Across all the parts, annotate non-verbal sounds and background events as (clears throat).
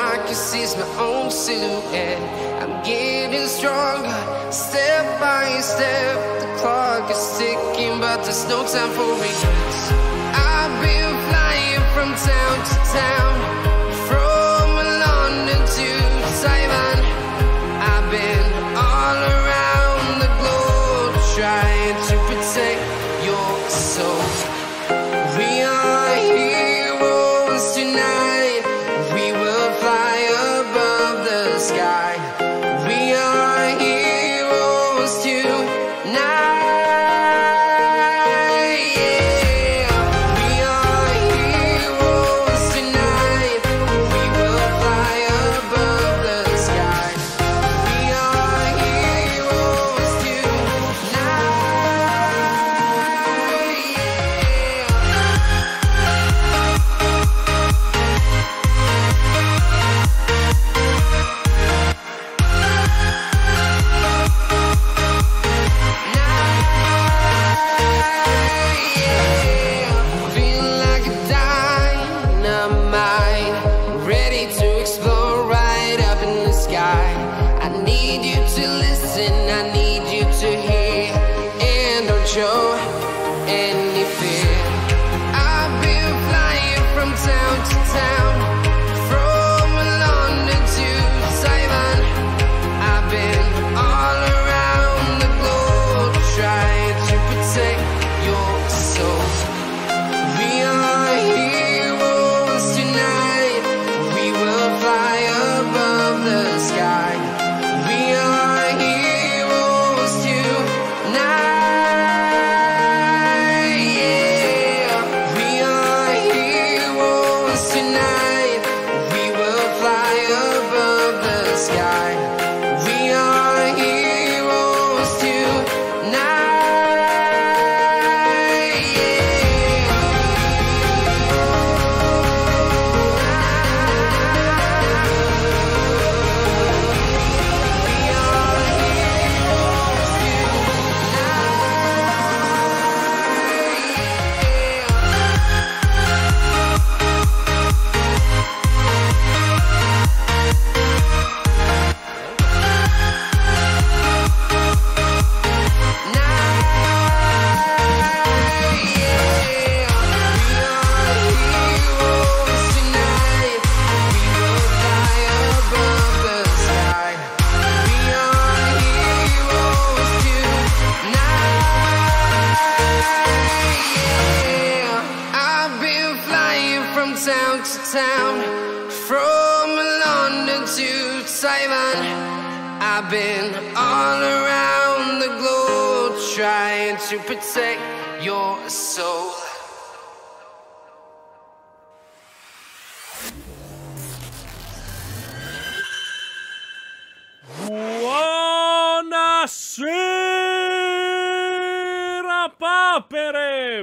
I can see my own silhouette. I'm getting stronger, step by step. The clock is ticking, but there's no time for me. I've been flying from town to town, from London to Taiwan. I've been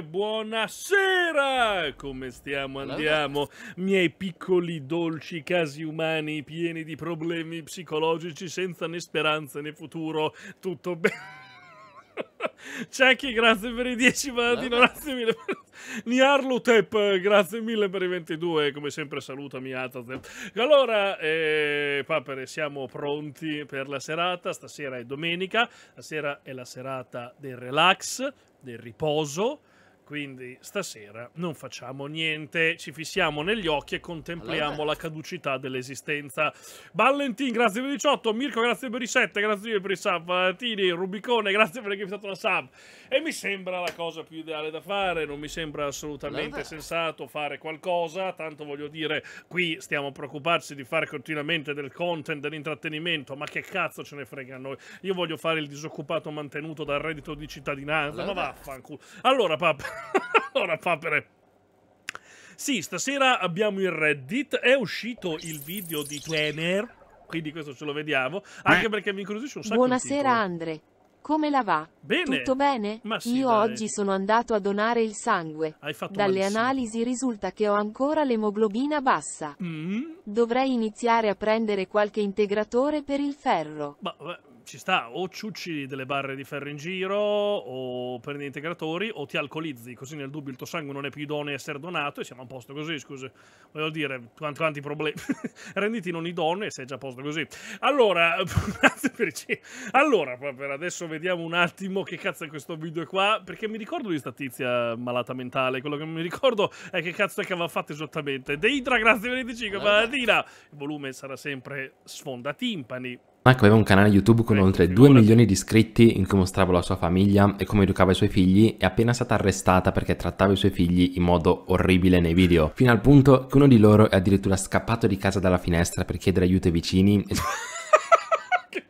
buonasera! Come stiamo? Andiamo, miei piccoli dolci casi umani pieni di problemi psicologici senza né speranza né futuro. Tutto bene. (laughs) Cecchi, grazie per i 10 manati, grazie mille per... Niarlutep, grazie mille per i 22, come sempre salutami Atatep. Allora, eh, papere, siamo pronti per la serata, stasera è domenica, stasera è la serata del relax, del riposo, quindi stasera non facciamo niente, ci fissiamo negli occhi e contempliamo allora, la caducità dell'esistenza. Valentin, grazie per i 18, Mirko, grazie per i 7, grazie per i sub, Valentini, Rubicone, grazie per aver fatto la sub. E mi sembra la cosa più ideale da fare, non mi sembra assolutamente allora. sensato fare qualcosa, tanto voglio dire, qui stiamo a preoccuparci di fare continuamente del content, dell'intrattenimento, ma che cazzo ce ne frega a noi? Io voglio fare il disoccupato mantenuto dal reddito di cittadinanza, allora. ma vaffanculo. Allora, papà... (laughs) Ora papere. Sì, stasera abbiamo il Reddit, è uscito il video di Twener, quindi questo ce lo vediamo, anche eh. perché mi incuriosisce un sacco Buonasera Andre. Come la va? Bene. Tutto bene? Ma Sì, Io dai. oggi sono andato a donare il sangue. Hai fatto Dalle malissimo. analisi risulta che ho ancora l'emoglobina bassa. Mm. Dovrei iniziare a prendere qualche integratore per il ferro. Ma, ci sta, o ciucci delle barre di ferro in giro, o prendi integratori, o ti alcolizzi, così nel dubbio il tuo sangue non è più idoneo a essere donato e siamo a posto così, scusa. Voglio dire, quanti, quanti problemi. (laughs) Renditi non idoneo e sei già a posto così. Allora, (laughs) allora, per adesso vediamo un attimo che cazzo è questo video qua, perché mi ricordo di sta tizia malata mentale, quello che mi ricordo è che cazzo è che aveva fatto esattamente. Deidra, grazie 25, Valentina. Il volume sarà sempre sfonda timpani. Mike aveva un canale YouTube con oltre 2 milioni di iscritti in cui mostrava la sua famiglia e come educava i suoi figli è appena stata arrestata perché trattava i suoi figli in modo orribile nei video, fino al punto che uno di loro è addirittura scappato di casa dalla finestra per chiedere aiuto ai vicini e... (laughs)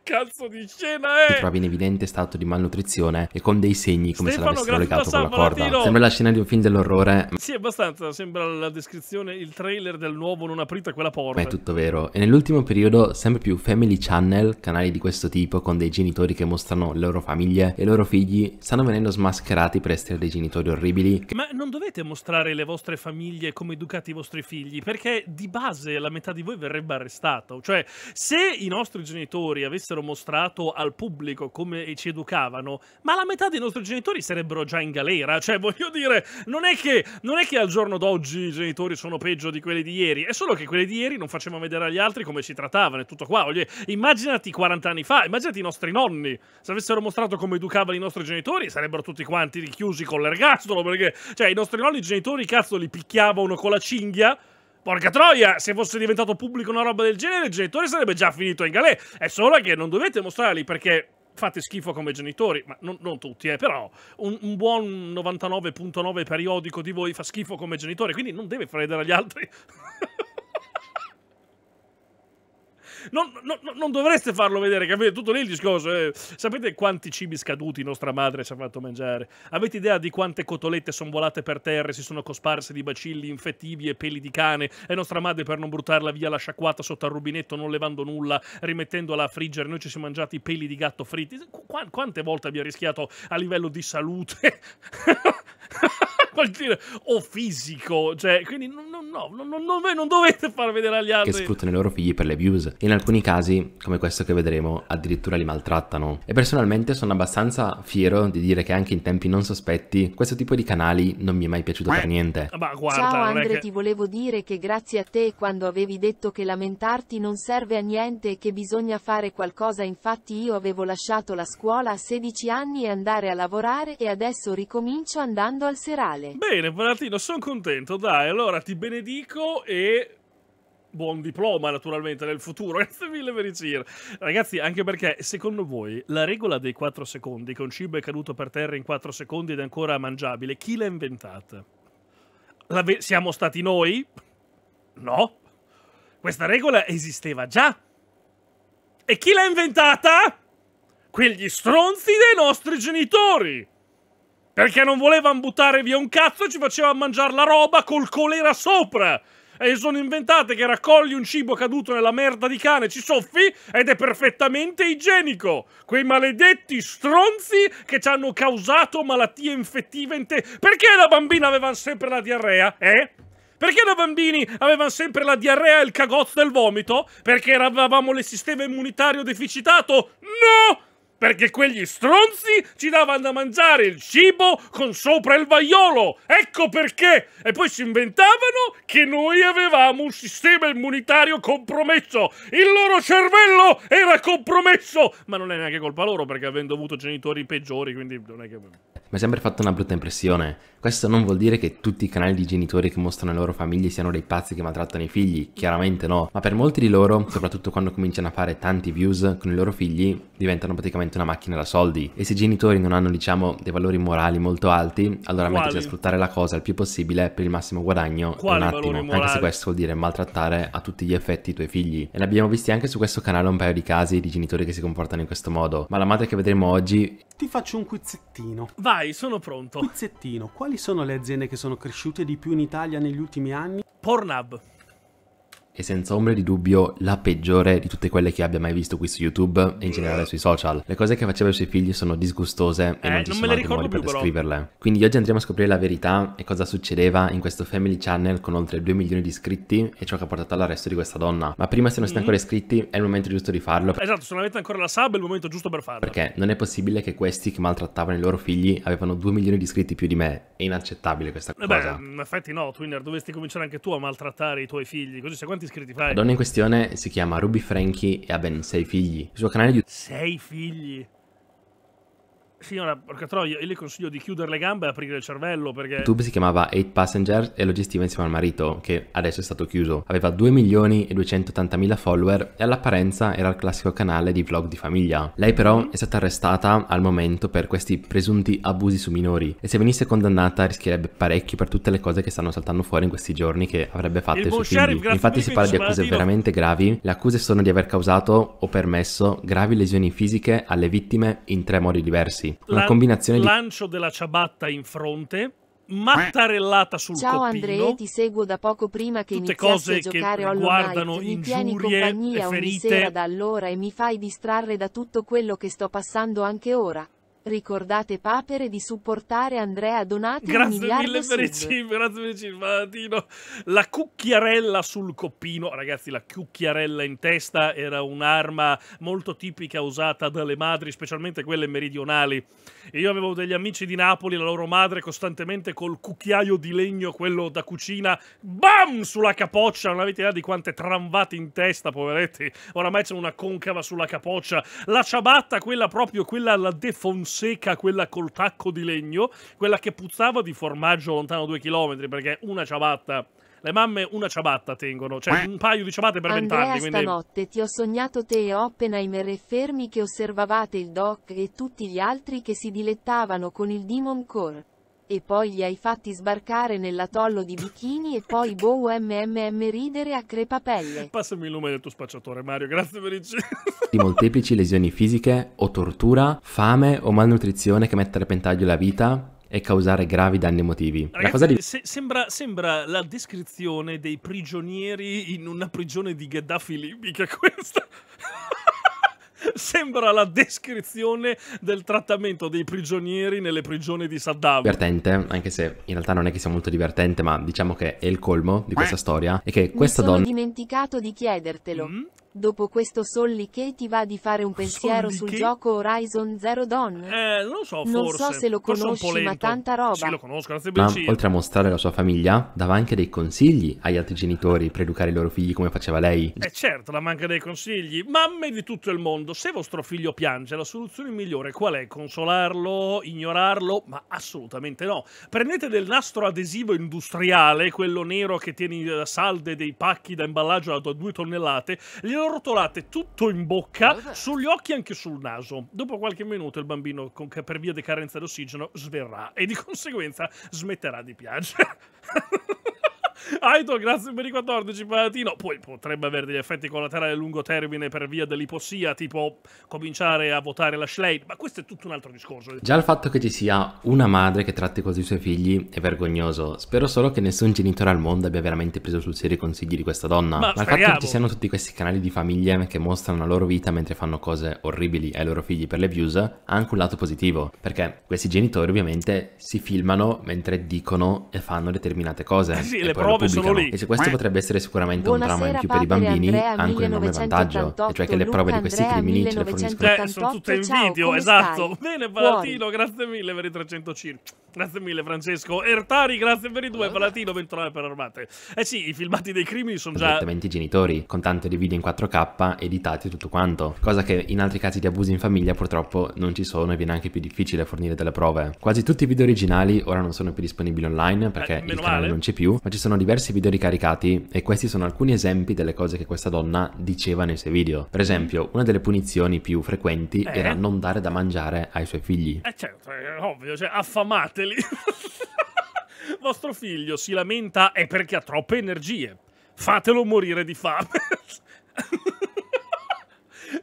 (laughs) cazzo di scena è? Si trova in evidente stato di malnutrizione e con dei segni come Stefano, se l'avessero legato con la corda. Sembra la scena di un film dell'orrore. Sì, abbastanza, sembra la descrizione, il trailer del nuovo Non aprite quella porta. Ma è tutto vero. E nell'ultimo periodo sempre più family channel, canali di questo tipo con dei genitori che mostrano le loro famiglie e i loro figli, stanno venendo smascherati per essere dei genitori orribili. Ma non dovete mostrare le vostre famiglie come educati i vostri figli, perché di base la metà di voi verrebbe arrestato. Cioè, se i nostri genitori avessero avessero mostrato al pubblico come ci educavano, ma la metà dei nostri genitori sarebbero già in galera. Cioè, voglio dire, non è che, non è che al giorno d'oggi i genitori sono peggio di quelli di ieri, è solo che quelli di ieri non facevano vedere agli altri come si trattavano e tutto qua. Voglio dire, immaginati 40 anni fa, immaginati i nostri nonni, se avessero mostrato come educavano i nostri genitori, sarebbero tutti quanti richiusi con l'ergastolo, perché, cioè, i nostri nonni i genitori, cazzo, li picchiavano con la cinghia Porca troia, se fosse diventato pubblico una roba del genere, il genitore sarebbe già finito in galè. È solo che non dovete mostrarli perché fate schifo come genitori, ma non, non tutti, eh, però un, un buon 99.9 periodico di voi fa schifo come genitore, quindi non deve fredere agli altri. (laughs) Non, non, non, dovreste farlo vedere, capite? Tutto lì il discorso. Eh. Sapete quanti cibi scaduti nostra madre ci ha fatto mangiare? Avete idea di quante cotolette sono volate per terra e si sono cosparse di bacilli infettivi e peli di cane? E nostra madre, per non buttarla via, l'ha sciacquata sotto al rubinetto, non levando nulla, rimettendola a friggere. Noi ci siamo mangiati i peli di gatto fritti. Qu quante volte abbiamo rischiato a livello di salute? (laughs) (laughs) o fisico, cioè, quindi no, no, no, no, no, non dovete far vedere agli altri. Che sfruttano i loro figli per le views. In alcuni casi, come questo che vedremo, addirittura li maltrattano. E personalmente sono abbastanza fiero di dire che anche in tempi non sospetti, questo tipo di canali non mi è mai piaciuto per niente. Ma guarda, Ciao Andre, che... ti volevo dire che grazie a te quando avevi detto che lamentarti non serve a niente e che bisogna fare qualcosa, infatti io avevo lasciato la scuola a 16 anni e andare a lavorare e adesso ricomincio andando andando al serale. Bene, Valentino, sono contento. Dai, allora ti benedico e buon diploma naturalmente nel futuro. (laughs) Grazie mille per Ragazzi, anche perché secondo voi la regola dei 4 secondi, che un cibo è caduto per terra in 4 secondi ed è ancora mangiabile, chi l'ha inventata? siamo stati noi? No. Questa regola esisteva già. E chi l'ha inventata? Quegli stronzi dei nostri genitori! Perché non volevano buttare via un cazzo e ci facevano mangiare la roba col colera sopra! E sono inventate che raccogli un cibo caduto nella merda di cane, ci soffi ed è perfettamente igienico! Quei maledetti stronzi che ci hanno causato malattie infettive in te... Perché da bambina avevano sempre la diarrea, eh? Perché da bambini avevano sempre la diarrea e il cagozzo del vomito? Perché avevamo il sistema immunitario deficitato? No! perché quegli stronzi ci davano da mangiare il cibo con sopra il vaiolo. Ecco perché! E poi si inventavano che noi avevamo un sistema immunitario compromesso. Il loro cervello era compromesso. Ma non è neanche colpa loro perché avendo avuto genitori peggiori, quindi non è che... Mi ha sempre fatto una brutta impressione questo non vuol dire che tutti i canali di genitori che mostrano le loro famiglie siano dei pazzi che maltrattano i figli, chiaramente no, ma per molti di loro, soprattutto quando cominciano a fare tanti views con i loro figli, diventano praticamente una macchina da soldi e se i genitori non hanno diciamo dei valori morali molto alti, allora Quali? mettersi a sfruttare la cosa il più possibile per il massimo guadagno Quali un attimo, anche se questo vuol dire maltrattare a tutti gli effetti i tuoi figli. E ne abbiamo visti anche su questo canale un paio di casi di genitori che si comportano in questo modo, ma la madre che vedremo oggi... Ti faccio un quizzettino. Vai, sono pronto. Quizzettino, qual quali sono le aziende che sono cresciute di più in Italia negli ultimi anni? Pornhub è senza ombra di dubbio la peggiore di tutte quelle che abbia mai visto qui su YouTube e in generale sui social. Le cose che faceva i suoi figli sono disgustose e eh, non ci non sono altri modi più, per però. descriverle. Quindi oggi andremo a scoprire la verità e cosa succedeva in questo Family Channel con oltre 2 milioni di iscritti e ciò che ha portato all'arresto di questa donna. Ma prima se non siete mhm. ancora iscritti è il momento giusto di farlo. Esatto, se non avete ancora la sub è il momento giusto per farlo. Perché non è possibile che questi che maltrattavano i loro figli avevano 2 milioni di iscritti più di me. È inaccettabile questa eh cosa. Beh, in effetti no, Twinner, dovresti cominciare anche tu a maltrattare i tuoi figli, così se quanti iscritti. Vai. La donna in questione si chiama Ruby Frankie e ha ben sei figli. Il suo canale di... Sei figli? Signora, porca troia, io le consiglio di chiudere le gambe e aprire il cervello perché... YouTube si chiamava 8 Passenger e lo gestiva insieme al marito, che adesso è stato chiuso. Aveva 2 milioni e 280 mila follower e all'apparenza era il classico canale di vlog di famiglia. Lei però è stata arrestata al momento per questi presunti abusi su minori e se venisse condannata rischierebbe parecchio per tutte le cose che stanno saltando fuori in questi giorni che avrebbe fatto il ai suoi figli. Infatti si parla di accuse veramente gravi. Le accuse sono di aver causato o permesso gravi lesioni fisiche alle vittime in tre modi diversi sì, una combinazione di... Lancio della ciabatta in fronte, mattarellata sul Ciao coppino. Ciao Andrea, ti seguo da poco prima che Tutte iniziassi a giocare Hollow Knight, mi tieni compagnia ferite. ogni sera da allora e mi fai distrarre da tutto quello che sto passando anche ora. Ricordate Papere di supportare Andrea Donati grazie mille per il cibo, grazie per il cibo La cucchiarella sul coppino, ragazzi la cucchiarella in testa era un'arma molto tipica usata dalle madri, specialmente quelle meridionali. Io avevo degli amici di Napoli, la loro madre costantemente col cucchiaio di legno, quello da cucina, bam, sulla capoccia, non avete idea di quante tramvate in testa, poveretti. Oramai c'è una concava sulla capoccia. La ciabatta, quella proprio, quella alla defonzione seca quella col tacco di legno, quella che puzzava di formaggio lontano due chilometri, perché una ciabatta... Le mamme una ciabatta tengono, cioè un paio di ciabatte per vent'anni. Quindi... stanotte ti ho sognato te e Oppenheimer e Fermi che osservavate il doc e tutti gli altri che si dilettavano con il Demon Core. E poi li hai fatti sbarcare nell'atollo di Bikini e poi boh mmm ridere a crepapelle. Passami il nome del tuo spacciatore Mario, grazie per il Di molteplici lesioni fisiche o tortura, fame o malnutrizione che mette a repentaglio la vita e causare gravi danni emotivi. Ragazzi, di... se, sembra, sembra, la descrizione dei prigionieri in una prigione di Gheddafi libica questa. (laughs) Sembra la descrizione del trattamento dei prigionieri nelle prigioni di Saddam. Divertente, anche se in realtà non è che sia molto divertente, ma diciamo che è il colmo di questa storia. E che questa donna. Mi sono dimenticato di chiedertelo. Mm? Dopo questo Solly che ti va di fare un pensiero Solly sul gioco Horizon Zero Dawn? Eh, non so, forse. Non so se lo conosci, ma tanta roba. Sì, lo conosco, grazie Ma, oltre a mostrare la sua famiglia, dava anche dei consigli agli altri genitori per educare i loro figli come faceva lei. Eh certo, la manca dei consigli. Mamme di tutto il mondo, se vostro figlio piange, la soluzione migliore qual è? Consolarlo? Ignorarlo? Ma assolutamente no. Prendete del nastro adesivo industriale, quello nero che tiene eh, salde dei pacchi da imballaggio da due tonnellate, glielo rotolate tutto in bocca, eh, sugli occhi e anche sul naso. Dopo qualche minuto il bambino, per via di carenza d'ossigeno, sverrà e di (laughs) conseguenza smetterà di piangere. Aito, grazie per i 14 palatino. Poi potrebbe avere degli effetti collaterali a lungo termine per via dell'ipossia, tipo cominciare a votare la Schleid, ma questo è tutto un altro discorso. Già il fatto che ci sia una madre che tratti così i suoi figli è vergognoso. Spero solo che nessun genitore al mondo abbia veramente preso sul serio i consigli di questa donna. Ma, ma il fatto che ci siano tutti questi canali di famiglie che mostrano la loro vita mentre fanno cose orribili ai loro figli per le views ha anche un lato positivo, perché questi genitori ovviamente si filmano mentre dicono e fanno determinate cose. Sì, e le prove prove sono lì. E se questo eh. potrebbe essere sicuramente Buonasera, un dramma in più per i bambini, Andrea, anche un enorme vantaggio, e cioè che le prove Luca, di questi Andrea, crimini ce le forniscono. Eh, sono tutte in video, Ciao, esatto. Stai? Bene, Palatino, grazie mille per i 300 circa. Grazie mille Francesco. Ertari, grazie per i due. Palatino, 29 per armate. Eh sì, i filmati dei crimini sono già... Esattamente i genitori, con tante di video in 4K, editati e tutto quanto. Cosa che in altri casi di abusi in famiglia purtroppo non ci sono e viene anche più difficile fornire delle prove. Quasi tutti i video originali ora non sono più disponibili online perché eh, il canale male. non c'è più, ma ci sono diversi video ricaricati e questi sono alcuni esempi delle cose che questa donna diceva nei suoi video. Per esempio, una delle punizioni più frequenti eh. era non dare da mangiare ai suoi figli. Eh certo, è ovvio, cioè affamateli. (laughs) Vostro figlio si lamenta è perché ha troppe energie. Fatelo morire di fame. (laughs)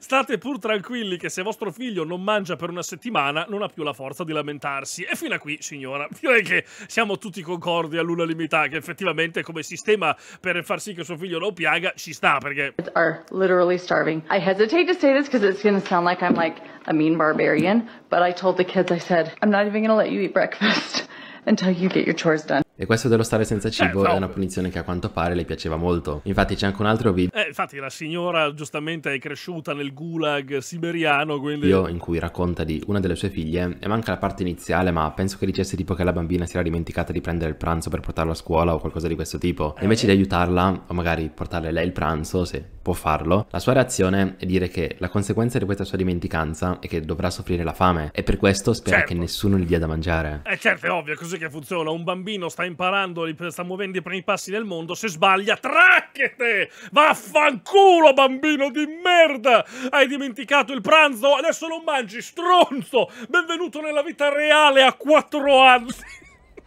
State pur tranquilli che se vostro figlio non mangia per una settimana non ha più la forza di lamentarsi. E fino a qui, signora, direi che siamo tutti concordi all'unanimità che effettivamente come sistema per far sì che suo figlio non piaga ci sta perché... Are literally starving. I hesitate to say this because it's going to sound like I'm like a mean barbarian, but I told the kids, I said, I'm not even going to let you eat breakfast (laughs) until you get your chores done. E questo dello stare senza eh, cibo eh, è una punizione che a quanto pare le piaceva molto. Infatti c'è anche un altro video. Eh, infatti la signora giustamente è cresciuta nel gulag siberiano, quindi... Io in cui racconta di una delle sue figlie, e manca la parte iniziale, ma penso che dicesse tipo che la bambina si era dimenticata di prendere il pranzo per portarlo a scuola o qualcosa di questo tipo. E eh. invece di aiutarla, o magari portarle lei il pranzo, se può farlo, la sua reazione è dire che la conseguenza di questa sua dimenticanza è che dovrà soffrire la fame. E per questo spera certo. che nessuno gli dia da mangiare. Eh certo, è ovvio, è così che funziona. Un bambino sta in imparando, sta muovendo i primi passi nel mondo, se sbaglia, tracchete! Vaffanculo, bambino di merda! Hai dimenticato il pranzo? Adesso non mangi, stronzo! Benvenuto nella vita reale a quattro anni!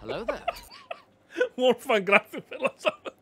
Hello there. (laughs) Wolfgang, grazie per la salva.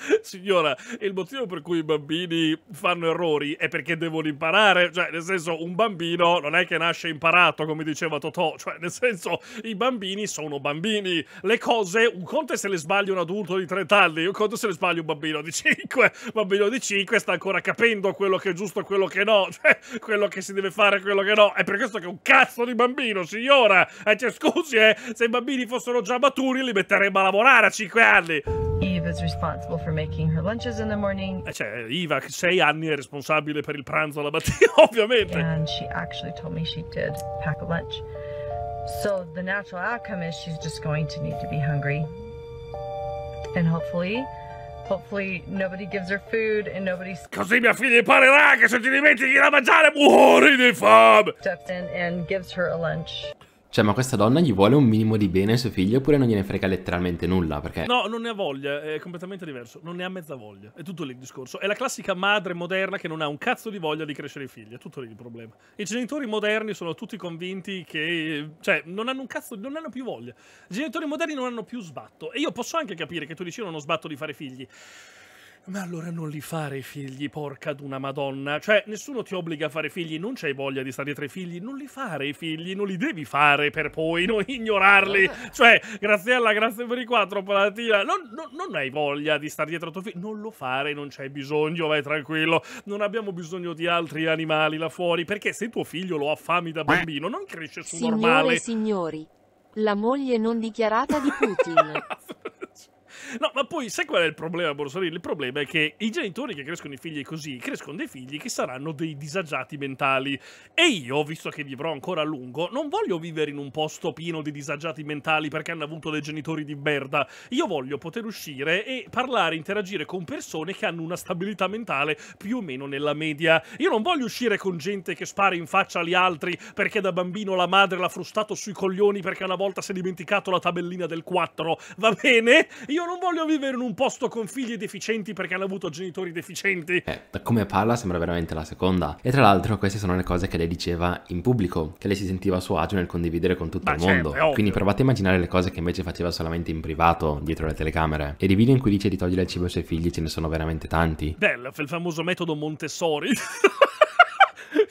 (laughs) Signora, il motivo per cui i bambini fanno errori è perché devono imparare. Cioè, nel senso, un bambino non è che nasce imparato, come diceva Totò. Cioè, nel senso, i bambini sono bambini. Le cose, un conto è se le sbaglia un adulto di 30 anni, un conto è se le sbaglia un bambino di 5. Un bambino di 5 sta ancora capendo quello che è giusto e quello che no. (laughs) Cioè, quello che si deve fare e quello che no. È per questo che è un cazzo di bambino, signora. E eh, cioè, scusi, eh, se i bambini fossero già maturi li metteremmo a lavorare a 5 anni. Eve is responsible for for making her lunches in the morning. Eh, cioè, Eva, sei anni, è responsabile per il pranzo alla mattina, (laughs) ovviamente. And she actually told me she did pack a lunch. So the natural outcome is she's just going to need to be hungry. And hopefully, hopefully nobody gives her food and nobody... Così mia figlia imparerà che se ti dimentichi da mangiare muori di fame! ...steps in and gives her a lunch. Cioè, ma questa donna gli vuole un minimo di bene ai suoi figli oppure non gliene frega letteralmente nulla? Perché... No, non ne ha voglia, è completamente diverso. Non ne ha mezza voglia. È tutto lì il discorso. È la classica madre moderna che non ha un cazzo di voglia di crescere i figli. È tutto lì il problema. I genitori moderni sono tutti convinti che... Cioè, non hanno un cazzo, non hanno più voglia. I genitori moderni non hanno più sbatto. E io posso anche capire che tu dici non ho sbatto di fare figli. Ma allora non li fare i figli, porca d'una madonna. Cioè, nessuno ti obbliga a fare figli, non c'hai voglia di stare tra i figli, non li fare i figli, non li devi fare per poi non ignorarli. Eh. Cioè, Graziella, grazie per i quattro, palatina. Non, non, non, hai voglia di stare dietro a tuo figlio, non lo fare, non c'hai bisogno, vai tranquillo. Non abbiamo bisogno di altri animali là fuori, perché se tuo figlio lo affami da bambino, non cresce su Signore normale. Signore e signori, la moglie non dichiarata di Putin. (laughs) No, ma poi sai qual è il problema, Borsolini? Il problema è che i genitori che crescono i figli così, crescono dei figli che saranno dei disagiati mentali. E io, visto che vivrò ancora a lungo, non voglio vivere in un posto pieno di disagiati mentali perché hanno avuto dei genitori di merda. Io voglio poter uscire e parlare, interagire con persone che hanno una stabilità mentale più o meno nella media. Io non voglio uscire con gente che spara in faccia agli altri perché da bambino la madre l'ha frustato sui coglioni perché una volta si è dimenticato la tabellina del 4. Va bene? Io non voglio vivere in un posto con figli deficienti perché hanno avuto genitori deficienti. Eh, da come parla sembra veramente la seconda. E tra l'altro queste sono le cose che lei diceva in pubblico, che lei si sentiva a suo agio nel condividere con tutto Ma il certo, mondo. Certo, Quindi provate a immaginare le cose che invece faceva solamente in privato, dietro le telecamere. E i video in cui dice di togliere il cibo ai suoi figli ce ne sono veramente tanti. Bella, il famoso metodo Montessori. (laughs)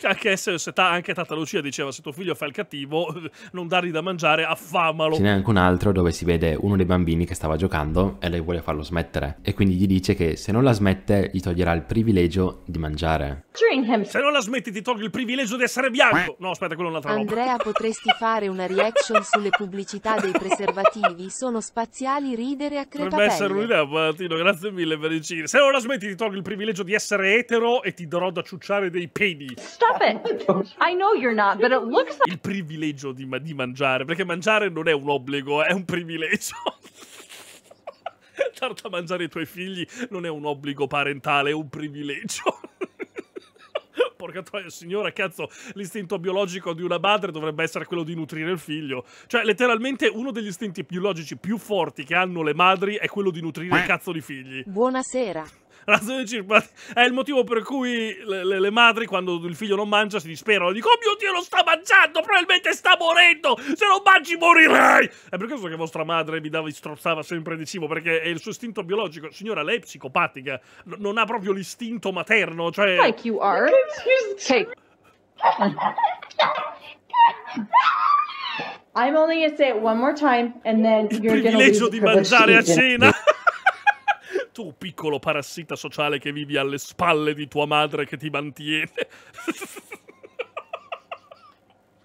anche, se, se ta, anche Tata Lucia diceva se tuo figlio fa il cattivo, (laughs) non dargli da mangiare, affamalo. Ce n'è anche un altro dove si vede uno dei bambini che stava giocando e lei vuole farlo smettere. E quindi gli dice che se non la smette gli toglierà il privilegio di mangiare. Se non la smetti ti togli il privilegio di essere bianco. No, aspetta, quello è un'altra roba. Andrea, potresti fare una reaction sulle pubblicità dei preservativi? Sono spaziali, ridere a crepapelle. Potrebbe essere un'idea, Valentino, grazie mille per il cine. Se non la smetti ti togli il privilegio di essere etero e ti darò da ciucciare dei peni. Stop stop it. I know you're not, but it looks like... Il privilegio di, di mangiare, perché mangiare non è un obbligo, è un privilegio. Dar a mangiare i tuoi figli non è un obbligo parentale, è un privilegio. Porca troia, signora, cazzo, l'istinto biologico di una madre dovrebbe essere quello di nutrire il figlio. Cioè, letteralmente, uno degli istinti biologici più forti che hanno le madri è quello di nutrire il cazzo di figli. Buonasera razione circolante è il motivo per cui le, le, le, madri, quando il figlio non mangia, si disperano. Dico, oh mio Dio, lo sta mangiando, probabilmente sta morendo, se non mangi morirai. È per questo che vostra madre mi dava, mi strozzava sempre di cibo, perché è il suo istinto biologico. Signora, lei è psicopatica, N non ha proprio l'istinto materno, cioè... Like you are. Take. I'm only gonna say it one more time and then you're gonna Il privilegio di mangiare a cena. (laughs) tu, piccolo parassita sociale che vivi alle spalle di tua madre che ti mantiene. (laughs)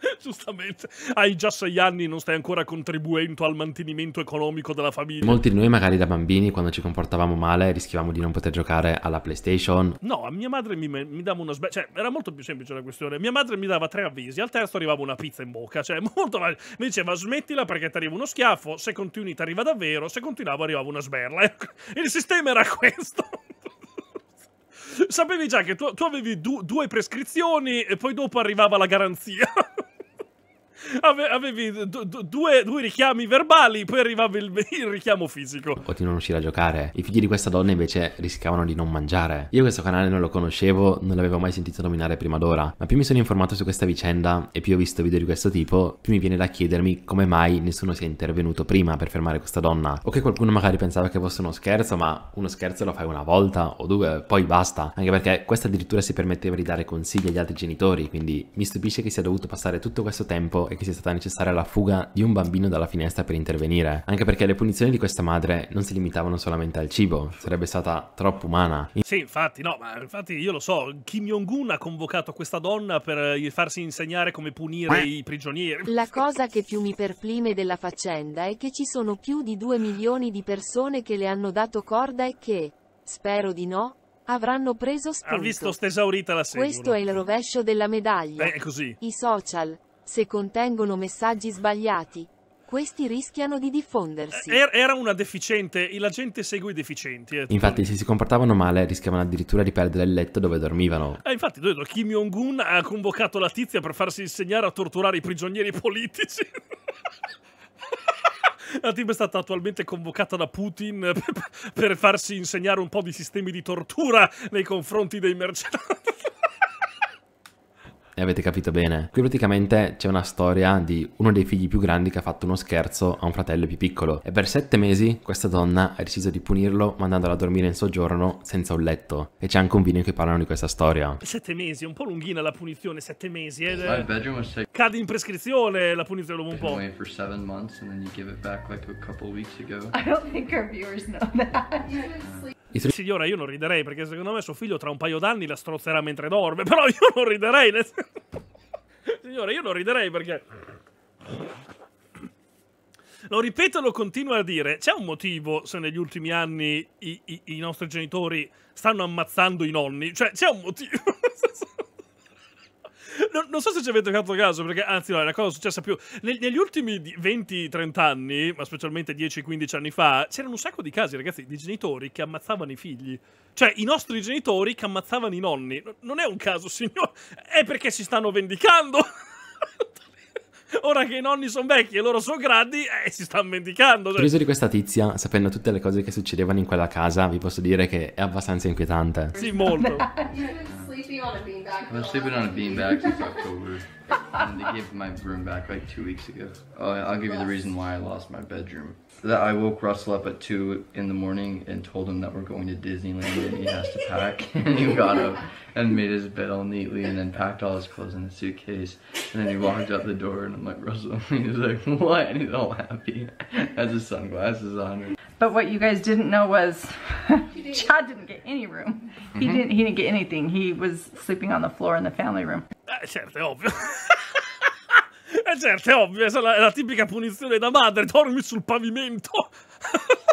(laughs) Giustamente, hai già sei anni e non stai ancora contribuendo al mantenimento economico della famiglia. Molti di noi magari da bambini quando ci comportavamo male rischiavamo di non poter giocare alla PlayStation. No, a mia madre mi, mi dava una sbe- cioè era molto più semplice la questione. Mia madre mi dava tre avvisi, al terzo arrivava una pizza in bocca, cioè (laughs) molto male. Mi diceva smettila perché ti arriva uno schiaffo, se continui ti arriva davvero, se continuavo arrivava una sberla. (laughs) Ecco, il sistema era questo sapevi già che tu, tu avevi du due prescrizioni e poi dopo arrivava la garanzia. Ave, avevi d- d- due, due, richiami verbali, poi arrivava il, (laughs) il richiamo fisico. Continuano a uscire a giocare. I figli di questa donna invece rischiavano di non mangiare. Io questo canale non lo conoscevo, non l'avevo mai sentito nominare prima d'ora, ma più mi sono informato su questa vicenda e più ho visto video di questo tipo, più mi viene da chiedermi come mai nessuno sia intervenuto prima per fermare questa donna. O che qualcuno magari pensava che fosse uno scherzo, ma uno scherzo lo fai una volta o due, poi basta. Anche perché questa addirittura si permetteva di dare consigli agli altri genitori, quindi mi stupisce che sia dovuto passare tutto questo tempo E che sia stata necessaria la fuga di un bambino dalla finestra per intervenire, anche perché le punizioni di questa madre non si limitavano solamente al cibo, sarebbe stata troppo umana. Sì, infatti, no, ma infatti io lo so, Kim Jong-un ha convocato questa donna per eh, farsi insegnare come punire i prigionieri. La cosa che più mi perplime della faccenda è che ci sono più di 2 milioni di persone che le hanno dato corda e che, spero di no, avranno preso spunto. Ha visto stesaurita la sedia. Questo è il rovescio della medaglia. Beh, è così. I social, se contengono messaggi sbagliati, questi rischiano di diffondersi. Er-, era una deficiente, la gente segue i deficienti. Eh. Infatti, se si comportavano male, rischiavano addirittura di perdere il letto dove dormivano. Eh, infatti, Kim Jong-un ha convocato la tizia per farsi insegnare a torturare i prigionieri politici. (laughs) La team è stata attualmente convocata da Putin (laughs) per, farsi insegnare un po' di sistemi di tortura nei confronti dei mercenari e avete capito bene. Qui praticamente c'è una storia di uno dei figli più grandi che ha fatto uno scherzo a un fratello più piccolo e per sette mesi questa donna ha deciso di punirlo mandandolo a dormire in soggiorno senza un letto e c'è anche un video in cui parlano di questa storia. Sette mesi, è un po' lunghina la punizione, sette mesi. Eh. Ed è... Cade in prescrizione la punizione dopo un po'. For seven like I don't think our Tri- Signora, io non riderei perché secondo me suo figlio tra un paio d'anni la strozzerà mentre dorme. (laughs) Però io non riderei. Nel... (laughs) Signora, io non riderei perché. Lo ripeto e lo continuo a dire. C'è un motivo se negli ultimi anni i, i, i nostri genitori stanno ammazzando i nonni. Cioè, c'è un motivo. (laughs) non, non, so se ci avete fatto caso, perché anzi, no, è una cosa successa più. Neg- negli ultimi 20-30 anni, ma specialmente 10-15 anni fa, c'erano un sacco di casi, ragazzi, di genitori che ammazzavano i figli. Cioè, i nostri genitori che ammazzavano i nonni. Non è un caso, signore. È perché si stanno vendicando. (laughs) Ora che i nonni sono vecchi e loro sono grandi, eh, si stanno vendicando. Cioè. Preso di questa tizia, sapendo tutte le cose che succedevano in quella casa, vi posso dire che è abbastanza inquietante. Sì, molto. (laughs) sleeping on a beanbag. I've been sleeping on a beanbag since (laughs) October. and they gave my room back like two weeks ago. Oh, I'll give you the reason why I lost my bedroom. That I woke Russell up at two in the morning and told him that we're going to Disneyland and he has to pack. (laughs) and he got up and made his bed all neatly and then packed all his clothes in a suitcase. And then he walked out the door and I'm like, Russell, and (laughs) he's like, what? And he's all happy. Has his sunglasses on. But what you guys didn't know was Chad didn't get any room. Mm -hmm. He mm-hmm. didn't he didn't get anything. He was sleeping on the floor in the family room. certo, ovvio. certo, ovvio, è la tipica punizione da madre, dormi sul pavimento. (laughs)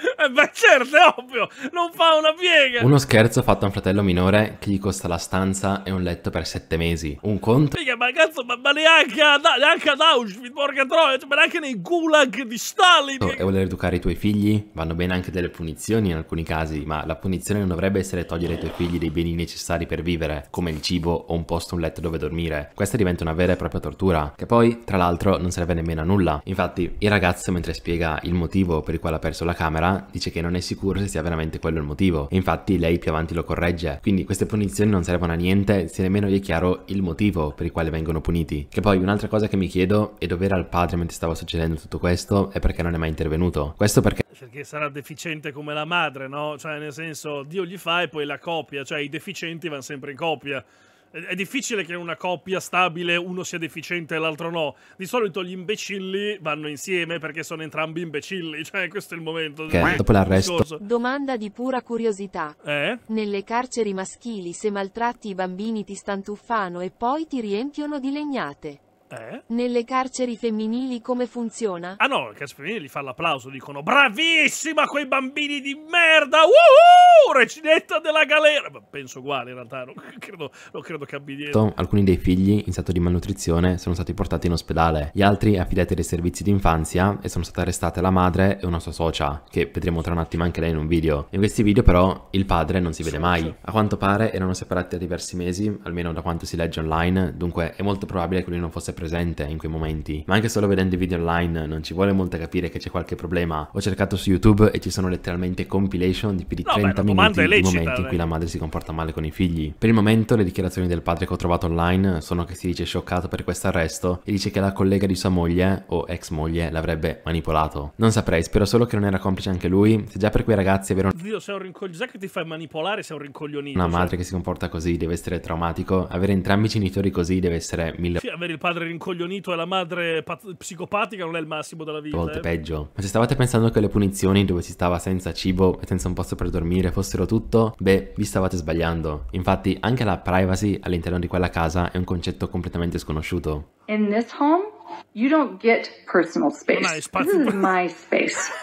Eh beh certo, è ovvio, non fa una piega. Uno scherzo fatto a un fratello minore che gli costa la stanza e un letto per sette mesi. Un conto? Figa, ma cazzo, ma, ma neanche, ad, neanche ad Auschwitz, porca troia, cioè, ma neanche nei gulag di Stalin. Oh, e voler educare i tuoi figli? Vanno bene anche delle punizioni in alcuni casi, ma la punizione non dovrebbe essere togliere ai tuoi figli dei beni necessari per vivere, come il cibo o un posto, un letto dove dormire. Questa diventa una vera e propria tortura, che poi, tra l'altro, non serve nemmeno a nulla. Infatti, il ragazzo, mentre spiega il motivo per il quale ha perso la camera, dice che non è sicuro se sia veramente quello il motivo e infatti lei più avanti lo corregge. Quindi queste punizioni non servono a niente se nemmeno gli è chiaro il motivo per il quale vengono puniti. Che poi un'altra cosa che mi chiedo è dove era il padre mentre stava succedendo tutto questo e perché non è mai intervenuto. Questo perché... Perché sarà deficiente come la madre, no? Cioè nel senso Dio gli fa e poi la copia, cioè i deficienti vanno sempre in copia è difficile che in una coppia stabile uno sia deficiente e l'altro no. Di solito gli imbecilli vanno insieme perché sono entrambi imbecilli, (laughs) cioè questo è il momento. Okay, dopo l'arresto. Domanda di pura curiosità. Eh? Nelle carceri maschili se maltratti i bambini ti stantuffano e poi ti riempiono di legnate. Eh? Nelle carceri femminili come funziona? Ah no, le carceri femminili gli fa l'applauso, dicono bravissima quei bambini di merda, Woohoo! recinetta della galera. Ma penso uguale in realtà, non (laughs) credo, non credo cambi niente. Alcuni dei figli in stato di malnutrizione sono stati portati in ospedale, gli altri affidati dai servizi di infanzia e sono state arrestate la madre e una sua socia, che vedremo tra un attimo anche lei in un video. In questi video però il padre non si vede mai. A quanto pare erano separati da diversi mesi, almeno da quanto si legge online, dunque è molto probabile che lui non fosse presente in quei momenti, ma anche solo vedendo i video online non ci vuole molto capire che c'è qualche problema. Ho cercato su YouTube e ci sono letteralmente compilation di più di 30 no, beh, minuti di momenti in cui la eh. madre si comporta male con i figli. Per il momento le dichiarazioni del padre che ho trovato online sono che si dice scioccato per questo arresto e dice che la collega di sua moglie o ex moglie l'avrebbe manipolato. Non saprei, spero solo che non era complice anche lui, se già per quei ragazzi avere un... Dio, sei un rincoglionito, che ti fai manipolare sei un rincoglionito. Una cioè. madre cioè... che si comporta così deve essere traumatico, avere entrambi i genitori così deve essere mille... Sì, avere il padre rincoglionito e la madre psicopatica non è il massimo della vita. Molte eh. peggio. Ma se stavate pensando che le punizioni dove si stava senza cibo e senza un posto per dormire fossero tutto, beh, vi stavate sbagliando. Infatti, anche la privacy all'interno di quella casa è un concetto completamente sconosciuto. In this home, you don't get personal space. This is my space. (laughs)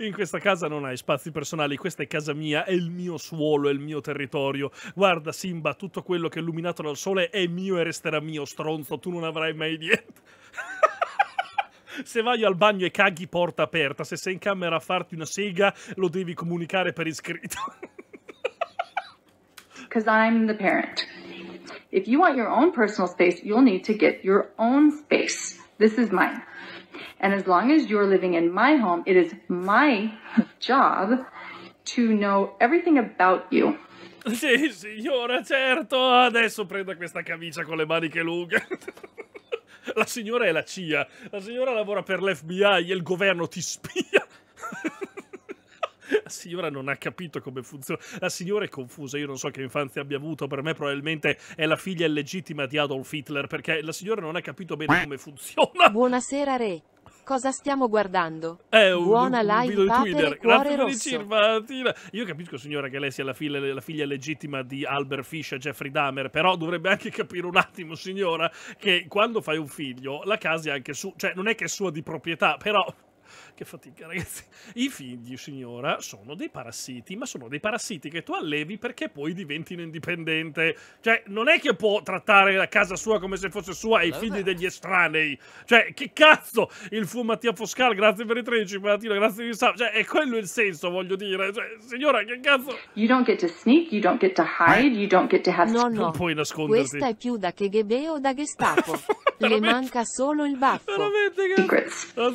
in questa casa non hai spazi personali, questa è casa mia, è il mio suolo, è il mio territorio. Guarda Simba, tutto quello che è illuminato dal sole è mio e resterà mio, stronzo, tu non avrai mai niente. (laughs) se vai al bagno e caghi porta aperta, se sei in camera a farti una sega lo devi comunicare per iscritto. Because (laughs) I'm the parent. If you want your own personal space, you'll need to get your own space. This is mine. And as long as you're living in my home, it is my job to know everything about you. (laughs) Sì, signora, certo. Adesso prenda questa camicia con le maniche lunghe. (laughs) La signora è la CIA. La signora lavora per l'FBI e il governo ti spia. (laughs) La signora non ha capito come funziona. La signora è confusa. Io non so che infanzia abbia avuto. Per me, probabilmente è la figlia illegittima di Adolf Hitler. Perché la signora non ha capito bene come funziona. Buonasera, Re. Cosa stiamo guardando? È un, Buona live, video di Twitter. Grazie per il Io capisco, signora, che lei sia la figlia, la figlia, legittima di Albert Fish e Jeffrey Dahmer, però dovrebbe anche capire un attimo, signora, che quando fai un figlio la casa è anche su... Cioè, non è che è sua di proprietà, però che fatica, (laughs) ragazzi. I figli, signora, sono dei parassiti, ma sono dei parassiti che tu allevi perché poi diventino indipendente. Cioè, non è che può trattare la casa sua come se fosse sua e i eh, figli degli estranei. Cioè, che cazzo! Il fu Mattia Foscal, grazie per i 13, Mattia, grazie di Sab. Cioè, è quello il senso, voglio dire. Cioè, signora, che cazzo! You don't get to sneak, you don't get to hide, you don't get to have... No, no, non puoi nasconderti. Questa è più da che KGB o da Gestapo. (laughs) Le manca solo il baffo. Veramente, cazzo.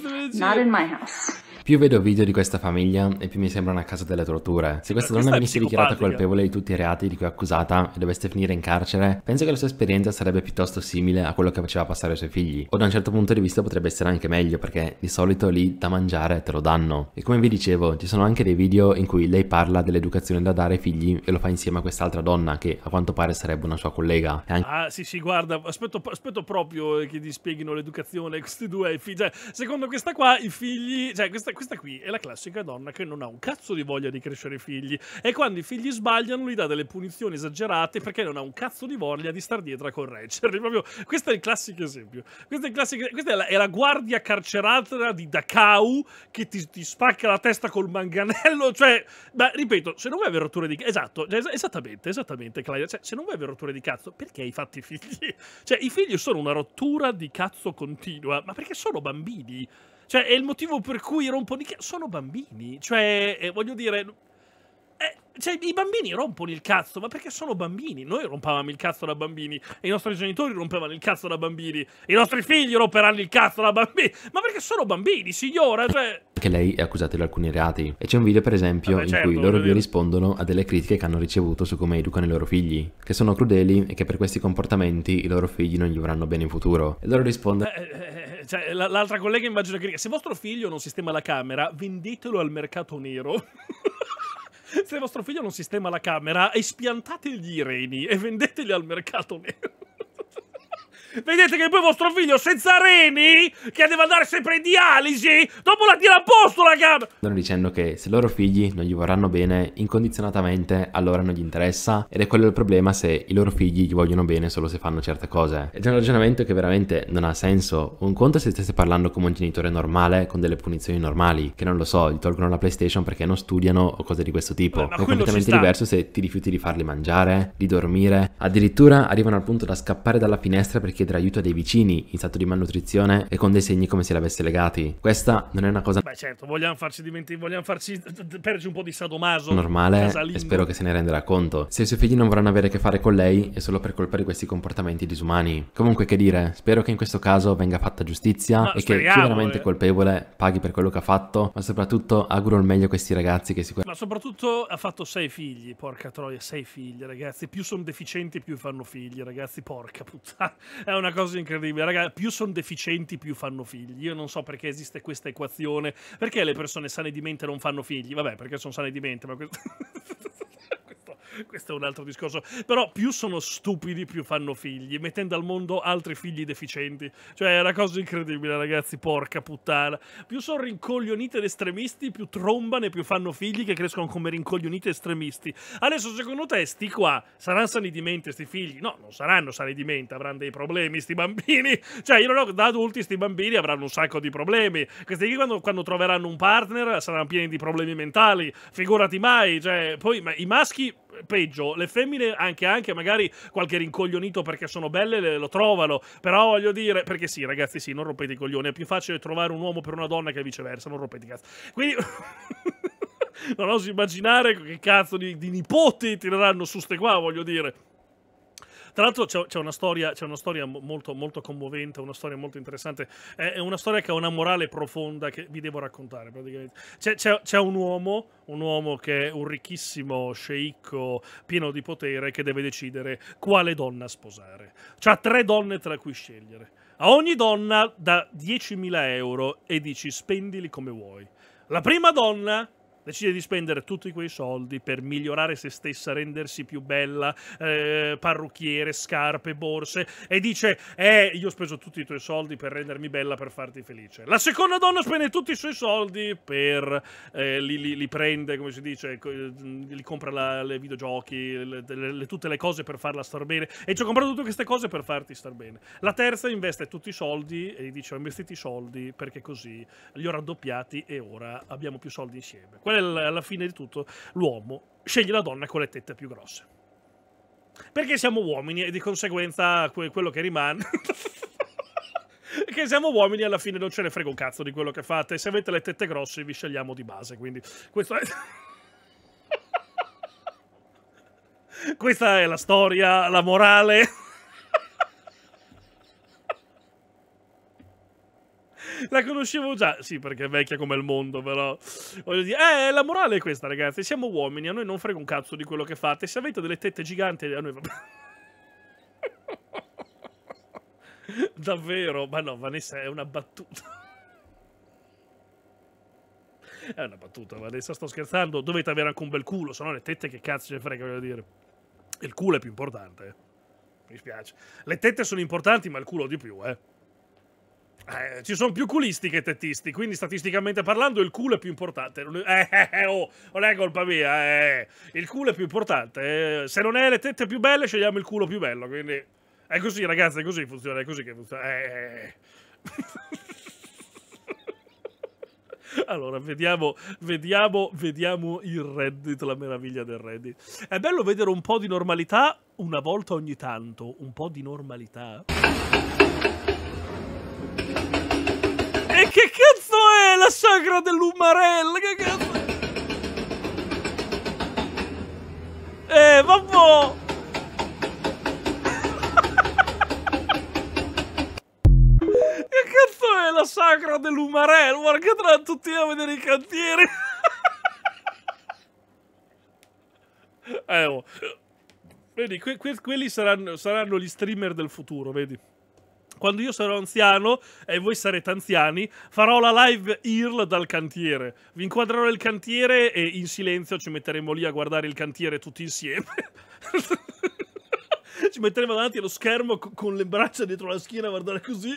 Secrets. Not in my house. Più vedo video di questa famiglia e più mi sembra una casa delle torture. Se questa donna venisse dichiarata colpevole di tutti i reati di cui è accusata e dovesse finire in carcere, penso che la sua esperienza sarebbe piuttosto simile a quello che faceva passare ai suoi figli. O da un certo punto di vista potrebbe essere anche meglio, perché di solito lì da mangiare te lo danno. E come vi dicevo, ci sono anche dei video in cui lei parla dell'educazione da dare ai figli e lo fa insieme a quest'altra donna che a quanto pare sarebbe una sua collega. Anche... Ah sì sì, guarda, aspetto, aspetto proprio che ti spieghino l'educazione questi due figli. Cioè, secondo questa qua i figli figli, cioè questa, questa, qui è la classica donna che non ha un cazzo di voglia di crescere figli e quando i figli sbagliano gli dà delle punizioni esagerate perché non ha un cazzo di voglia di star dietro a correggerli. Proprio, questo è il classico esempio. Questa è, classico, questa è, la, è la, guardia carcerata di Dakau che ti, ti, spacca la testa col manganello, (laughs) cioè, ma ripeto, se non vuoi avere rotture di cazzo, esatto, cioè, es esattamente, esattamente Claudia, cioè, se non vuoi avere rotture di cazzo, perché hai fatto i figli? (laughs) Cioè, i figli sono una rottura di cazzo continua, ma perché sono bambini? Cioè, è il motivo per cui rompono i cazzo. Sono bambini. Cioè, eh, voglio dire... Eh, cioè, i bambini rompono il cazzo, ma perché sono bambini? Noi rompavamo il cazzo da bambini, e i nostri genitori rompevano il cazzo da bambini, i nostri figli romperanno il cazzo da bambini, ma perché sono bambini, signora? Cioè... Perché lei è accusata di alcuni reati. E c'è un video, per esempio, Vabbè, in certo, cui loro due rispondono a delle critiche che hanno ricevuto su come educano i loro figli, che sono crudeli e che per questi comportamenti i loro figli non gli vorranno bene in futuro. E loro rispondono... Eh, eh, eh, eh cioè, l'altra collega immagino che se vostro figlio non sistema la camera, vendetelo al mercato nero. (laughs) se vostro figlio non sistema la camera, espiantategli i reni e vendeteli al mercato nero. Vedete che poi vostro figlio senza reni, che deve andare sempre in dialisi, dopo la tira a posto la gamba! Stanno dicendo che se i loro figli non gli vorranno bene incondizionatamente, allora non gli interessa, ed è quello il problema se i loro figli gli vogliono bene solo se fanno certe cose. Ed è un ragionamento che veramente non ha senso. Un conto è se stesse parlando come un genitore normale, con delle punizioni normali, che non lo so, gli tolgono la PlayStation perché non studiano o cose di questo tipo. Ma è completamente diverso se ti rifiuti di farli mangiare, di dormire, addirittura arrivano al punto da scappare dalla finestra perché chiedere aiuto a dei vicini in stato di malnutrizione e con dei segni come se l'avesse legati. Questa non è una cosa... Beh certo, vogliamo farci dimenticare, vogliamo farci perdere un po' di sadomaso. Normale casalingo. e spero che se ne renderà conto. Se i suoi figli non vorranno avere a che fare con lei è solo per colpa di questi comportamenti disumani. Comunque che dire, spero che in questo caso venga fatta giustizia no, e speriamo, che chi è veramente eh. colpevole paghi per quello che ha fatto, ma soprattutto auguro il meglio a questi ragazzi che sicuramente... Ma soprattutto ha fatto sei figli, porca troia, sei figli ragazzi, più sono deficienti più fanno figli ragazzi, porca puttana è una cosa incredibile, raga. Più sono deficienti, più fanno figli. Io non so perché esiste questa equazione. Perché le persone sane di mente non fanno figli? Vabbè, perché sono sane di mente, ma questo. (laughs) (laughs) questo è un altro discorso. Però più sono stupidi, più fanno figli, mettendo al mondo altri figli deficienti. Cioè, è una cosa incredibile, ragazzi, porca puttana. Più sono rincoglioniti ed estremisti, più trombano e più fanno figli che crescono come rincoglioniti estremisti. Adesso, secondo te, sti qua saranno sani di mente, sti figli? No, non saranno sani di mente, avranno dei problemi, sti bambini. (laughs) Cioè, io non ho, da adulti, sti bambini avranno un sacco di problemi. Questi qui, quando, quando troveranno un partner, saranno pieni di problemi mentali. Figurati mai, cioè, poi ma i maschi peggio, le femmine anche, anche magari qualche rincoglionito perché sono belle le, lo trovano, però voglio dire, perché sì ragazzi sì, non rompete i coglioni, è più facile trovare un uomo per una donna che viceversa, non rompete i cazzo. Quindi... (laughs) non oso immaginare che cazzo di, di nipoti tireranno su ste qua, voglio dire. Tra l'altro c'è, c'è, una storia, c'è una storia molto, molto commovente, una storia molto interessante. È, una storia che ha una morale profonda che vi devo raccontare praticamente. C'è, c'è, c'è un uomo, un uomo che è un ricchissimo sceicco pieno di potere che deve decidere quale donna sposare. C'ha tre donne tra cui scegliere. A ogni donna da 10.000 euro e dici spendili come vuoi. La prima donna decide di spendere tutti quei soldi per migliorare se stessa, rendersi più bella, eh, parrucchiere, scarpe, borse e dice eh io ho speso tutti i tuoi soldi per rendermi bella, per farti felice. La seconda donna spende tutti i suoi soldi per eh, li, li, li, prende, come si dice, eh, li compra la, le videogiochi, le, le, le, tutte le cose per farla star bene e ci ho comprato tutte queste cose per farti star bene. La terza investe tutti i soldi e dice ho investito i soldi perché così li ho raddoppiati e ora abbiamo più soldi insieme. Quella alla fine di tutto l'uomo sceglie la donna con le tette più grosse. Perché siamo uomini e di conseguenza quello che rimane... (laughs) che siamo uomini alla fine non ce ne frega un cazzo di quello che fate. Se avete le tette grosse vi scegliamo di base, quindi questo è... (laughs) Questa è la storia, la morale. la conoscevo già. Sì, perché è vecchia come il mondo, però. Voglio dire, eh, la morale è questa, ragazzi. Siamo uomini, a noi non frega un cazzo di quello che fate. Se avete delle tette giganti, a noi va bene. (laughs) Davvero? Ma no, Vanessa è una battuta. è una battuta, Vanessa, sto scherzando. Dovete avere anche un bel culo, se no le tette che cazzo ce frega, voglio dire. Il culo è più importante. Mi spiace. Le tette sono importanti, ma il culo di più, eh. Eh, ci sono più culisti che tettisti, quindi statisticamente parlando il culo è più importante. (laughs) Eh, eh, eh, oh, non è colpa mia, eh, eh. il culo è più importante. Se non è le tette più belle, scegliamo il culo più bello, quindi... È così, ragazzi, è così funziona, è così che funziona. (laughs) allora, vediamo, vediamo, vediamo il Reddit, la meraviglia del Reddit. È bello vedere un po' di normalità una volta ogni tanto, un po' di normalità. che cazzo è la sagra dell'Umarella? Che cazzo è? Eh, vabbò! (laughs) che cazzo è la sagra dell'Umarella? Guarda che tra tutti a vedere i cantieri! (laughs) eh, oh. Vedi, que que quelli saranno, saranno gli streamer del futuro, vedi? quando io sarò anziano e voi sarete anziani, farò la live IRL dal cantiere. Vi inquadrerò il cantiere e in silenzio ci metteremo lì a guardare il cantiere tutti insieme. (laughs) ci metteremo davanti allo schermo con le braccia dietro la schiena a guardare così.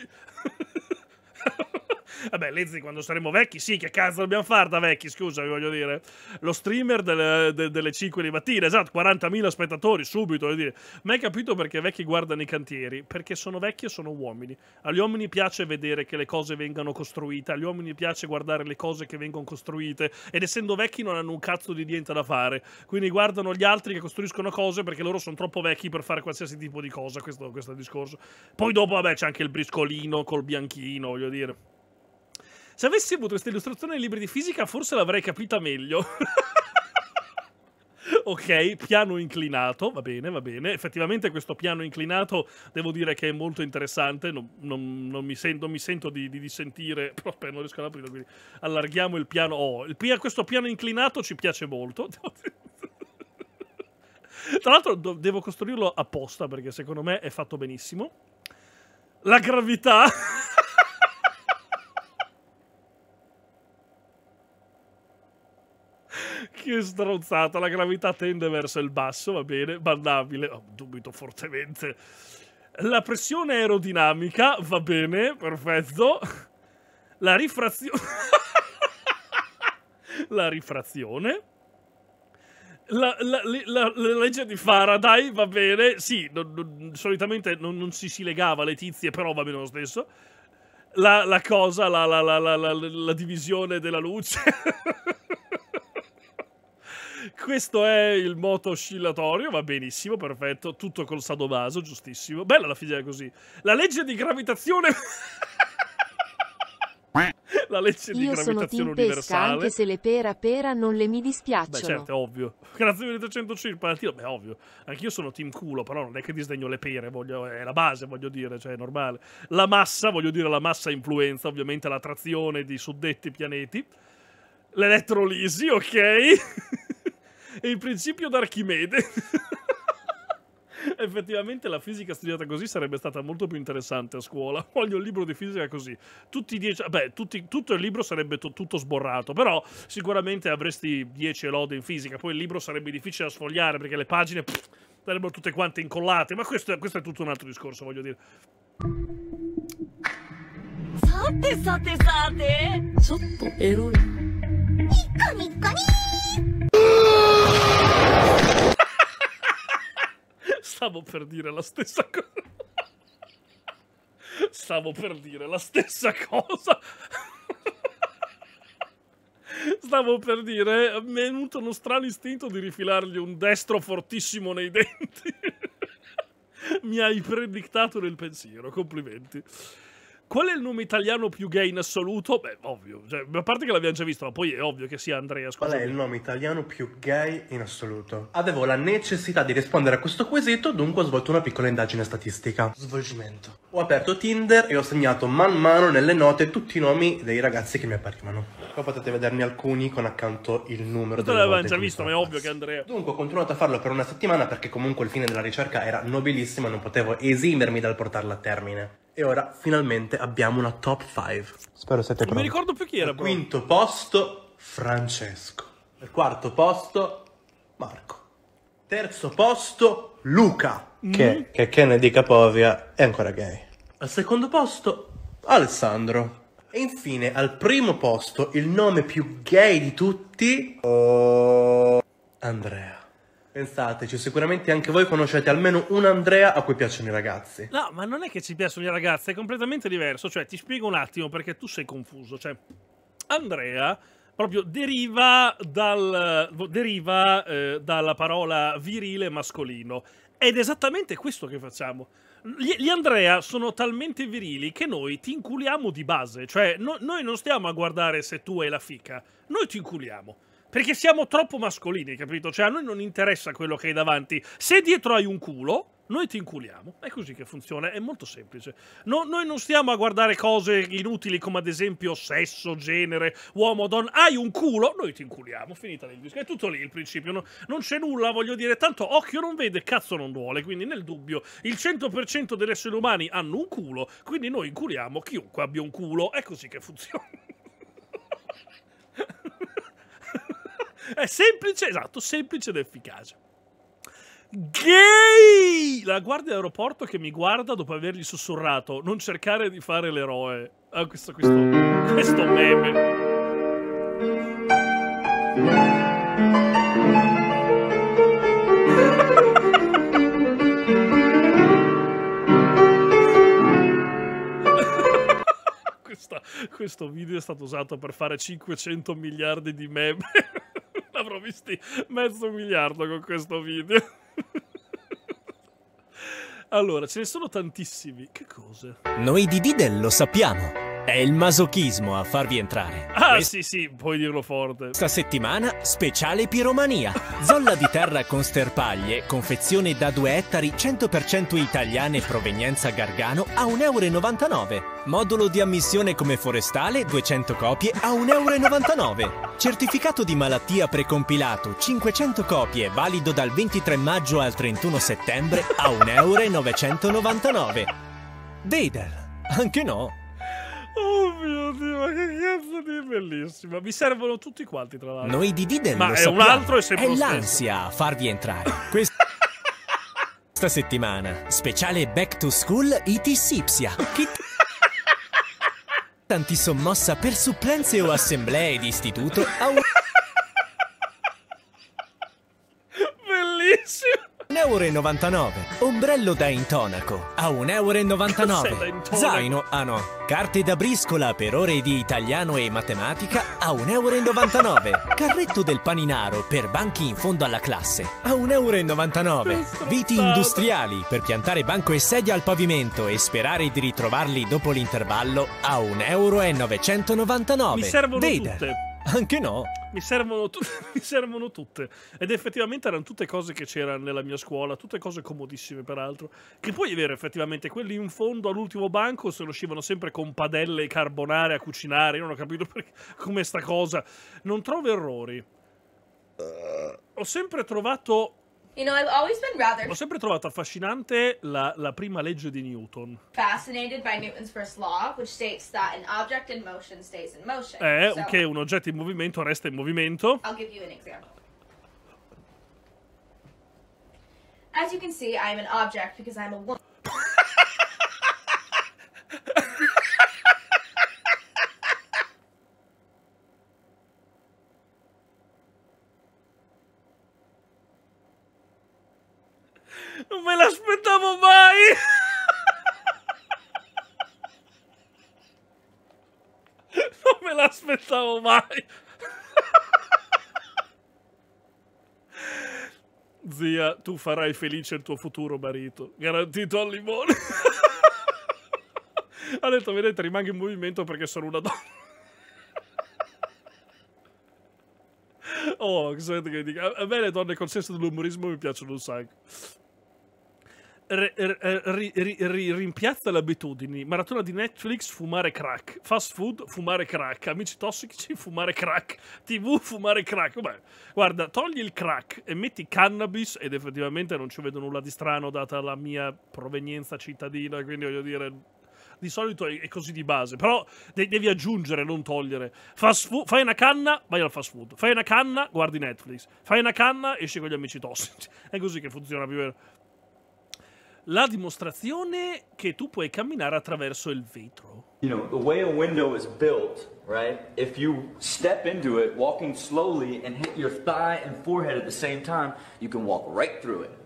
Vabbè, Lezzi, quando saremo vecchi, sì, che cazzo dobbiamo fare da vecchi, scusa, voglio dire. Lo streamer delle, de, delle 5 di mattina, esatto, 40.000 spettatori, subito, voglio dire. Ma hai capito perché i vecchi guardano i cantieri? Perché sono vecchi e sono uomini. Agli uomini piace vedere che le cose vengano costruite, agli uomini piace guardare le cose che vengono costruite, ed essendo vecchi non hanno un cazzo di niente da fare. Quindi guardano gli altri che costruiscono cose perché loro sono troppo vecchi per fare qualsiasi tipo di cosa, questo, questo discorso. Poi dopo, vabbè, c'è anche il briscolino col bianchino, voglio dire. Se avessi avuto questa illustrazione nei libri di fisica, forse l'avrei capita meglio. (laughs) ok, piano inclinato, va bene, va bene. Effettivamente questo piano inclinato devo dire che è molto interessante, non, non, non mi, sento, mi, sento di, di dissentire, (laughs) però non riesco ad aprirlo, quindi allarghiamo il piano. Oh, il, questo piano inclinato ci piace molto. (laughs) Tra l'altro devo costruirlo apposta perché secondo me è fatto benissimo. La gravità... che stronzata, la gravità tende verso il basso, va bene, bannabile, oh, dubito fortemente. La pressione aerodinamica, va bene, perfetto. La rifrazione... (laughs) la rifrazione. La, la, la, la, legge di Faraday, va bene, sì, non, non, solitamente non, non, si si legava le tizie, però va bene lo stesso. La, cosa, la divisione della luce. (laughs) Questo è il moto oscillatorio, va benissimo, perfetto. Tutto col sadomaso, giustissimo. Bella la figlia così. La legge di gravitazione... (laughs) la legge di Io gravitazione sono pesca, universale. anche se le pera pera non le mi dispiacciono. Beh, certo, è ovvio. (laughs) Grazie per i 300 circa. Beh, ovvio. Anch'io sono team culo, però non è che disdegno le pere, voglio, è la base, voglio dire, cioè è normale. La massa, voglio dire, la massa influenza ovviamente la trazione di suddetti pianeti. L'elettrolisi, ok? (laughs) e il principio d'Archimede. (laughs) Effettivamente la fisica studiata così sarebbe stata molto più interessante a scuola. (laughs) Voglio un libro di fisica così. Tutti dieci, beh, tutti, tutto il libro sarebbe tutto sborrato, però sicuramente avresti 10 lode in fisica. Poi il libro sarebbe difficile da sfogliare perché le pagine pff, sarebbero tutte quante incollate. Ma questo, questo è tutto un altro discorso, voglio dire. さてさてさてちょっとエロい3日3日に Stavo per dire la stessa cosa. Stavo per dire la stessa cosa. Stavo per dire, mi è venuto uno strano istinto di rifilargli un destro fortissimo nei denti. mi hai predictato nel pensiero, complimenti. Qual è il nome italiano più gay in assoluto? Beh, ovvio, cioè, a parte che l'abbiamo già visto, ma poi è ovvio che sia Andrea. Scusami. Qual è il nome italiano più gay in assoluto? Avevo la necessità di rispondere a questo quesito, dunque ho svolto una piccola indagine statistica. Svolgimento. Ho aperto Tinder e ho segnato man mano nelle note tutti i nomi dei ragazzi che mi apparivano. Qua potete vederne alcuni con accanto il numero Te l'avevamo già visto, ma è ovvio che Andrea. Dunque ho continuato a farlo per una settimana perché comunque il fine della ricerca era nobilissimo e non potevo esimermi dal portarla a termine. E ora finalmente abbiamo una top 5. Spero siete pronti. Non mi ricordo più chi era. Al quinto posto Francesco. Al quarto posto Marco. Terzo posto Luca. Che, mm. che, che ne dica Povia è ancora gay. Al secondo posto Alessandro. E infine al primo posto il nome più gay di tutti. Oh, Andrea. Pensateci, cioè, sicuramente anche voi conoscete almeno un Andrea a cui piacciono i ragazzi. No, ma non è che ci piacciono i ragazzi, è completamente diverso. Cioè, ti spiego un attimo perché tu sei confuso. Cioè, Andrea proprio deriva, dal, deriva eh, dalla parola virile mascolino. Ed è esattamente questo che facciamo. Gli, gli, Andrea sono talmente virili che noi ti inculiamo di base. Cioè, no, noi non stiamo a guardare se tu hai la fica, noi ti inculiamo. Perché siamo troppo mascolini, capito? Cioè a noi non interessa quello che hai davanti. Se dietro hai un culo, noi ti inculiamo. È così che funziona, è molto semplice. No, noi non stiamo a guardare cose inutili come ad esempio sesso, genere, uomo, donna. Hai un culo, noi ti inculiamo. Finita il disco. È tutto lì il principio. No, non c'è nulla, voglio dire, tanto occhio non vede, cazzo non vuole. Quindi nel dubbio, il 100% degli esseri umani hanno un culo, quindi noi inculiamo chiunque abbia un culo. È così che funziona. È semplice, esatto, semplice ed efficace. Gay! La guardia d'aeroporto che mi guarda dopo avergli sussurrato non cercare di fare l'eroe. Ah, questo, questo, questo meme. (laughs) questo video è stato usato per fare 500 miliardi di meme (laughs) avrò visti mezzo miliardo con questo video. (laughs) allora, ce ne sono tantissimi. Che cose? Noi di Didello sappiamo. È il masochismo a farvi entrare. Ah, Questa... sì, sì, puoi dirlo forte. Questa settimana, speciale piromania. Zolla di terra con sterpaglie, confezione da 2 ettari 100% italiane provenienza Gargano a 1,99 euro. Modulo di ammissione come forestale, 200 copie a 1,99 euro. Certificato di malattia precompilato, 500 copie, valido dal 23 maggio al 31 settembre a 1,999 euro. Dedel, anche no. Oh mio Dio, ma che cazzo di bellissima. Mi servono tutti quanti, tra l'altro. Noi di Diden ma lo è un altro e sempre è l'ansia a farvi entrare. (laughs) Questa settimana, speciale Back to School IT Ipsia Che tanti sommossa per supplenze o assemblee di istituto a un... (laughs) Bellissimo! 1,99 euro. Ombrello da intonaco a 1,99 euro. Zaino, ah no. Carte da briscola per ore di italiano e matematica a 1,99 euro. Carretto del paninaro per banchi in fondo alla classe a 1,99 euro. Viti industriali per piantare banco e sedia al pavimento e sperare di ritrovarli dopo l'intervallo a 1,999 euro. Mi servono Vader. tutte. Anche no. Mi servono, tu- (laughs) mi servono, tutte. Ed effettivamente erano tutte cose che c'erano nella mia scuola, tutte cose comodissime peraltro. Che poi è vero, effettivamente, quelli in fondo all'ultimo banco se lo uscivano sempre con padelle carbonare a cucinare. Io non ho capito (laughs) perché, come sta cosa. Non trovo errori. Ho sempre trovato You know, rather... Ho sempre trovato affascinante la, la, prima legge di Newton. Fascinated by Newton's first law, which states that an object in motion stays in motion. Eh, so, che un oggetto in movimento resta in movimento. I'll give you an example. As you can see, I'm an object because I'm a woman. (laughs) pensavo mai. Zia, tu farai felice il tuo futuro marito. Garantito al limone. ha detto, vedete, rimango in movimento perché sono una donna. oh, che che dica? a me le donne col senso dell'umorismo mi piacciono un sacco rimpiazza le abitudini. Maratona di Netflix, fumare crack. Fast food, fumare crack. Amici tossici, (laughs) fumare crack. TV, fumare crack. Vabbè, guarda, togli il crack e metti cannabis, ed effettivamente non ci vedo nulla di strano, data la mia provenienza cittadina, quindi voglio dire, di solito è così di base, però devi aggiungere, non togliere. Fast Food, fai una canna, vai al fast food. Fai una canna, guardi Netflix. Fai una canna, esci con gli amici tossici. (laughs) È così che funziona più o meno la dimostrazione che tu puoi camminare attraverso il vetro. You know, the way a window is built, right? If you step into it walking slowly and hit your thigh and forehead at the same time, you can walk right through it.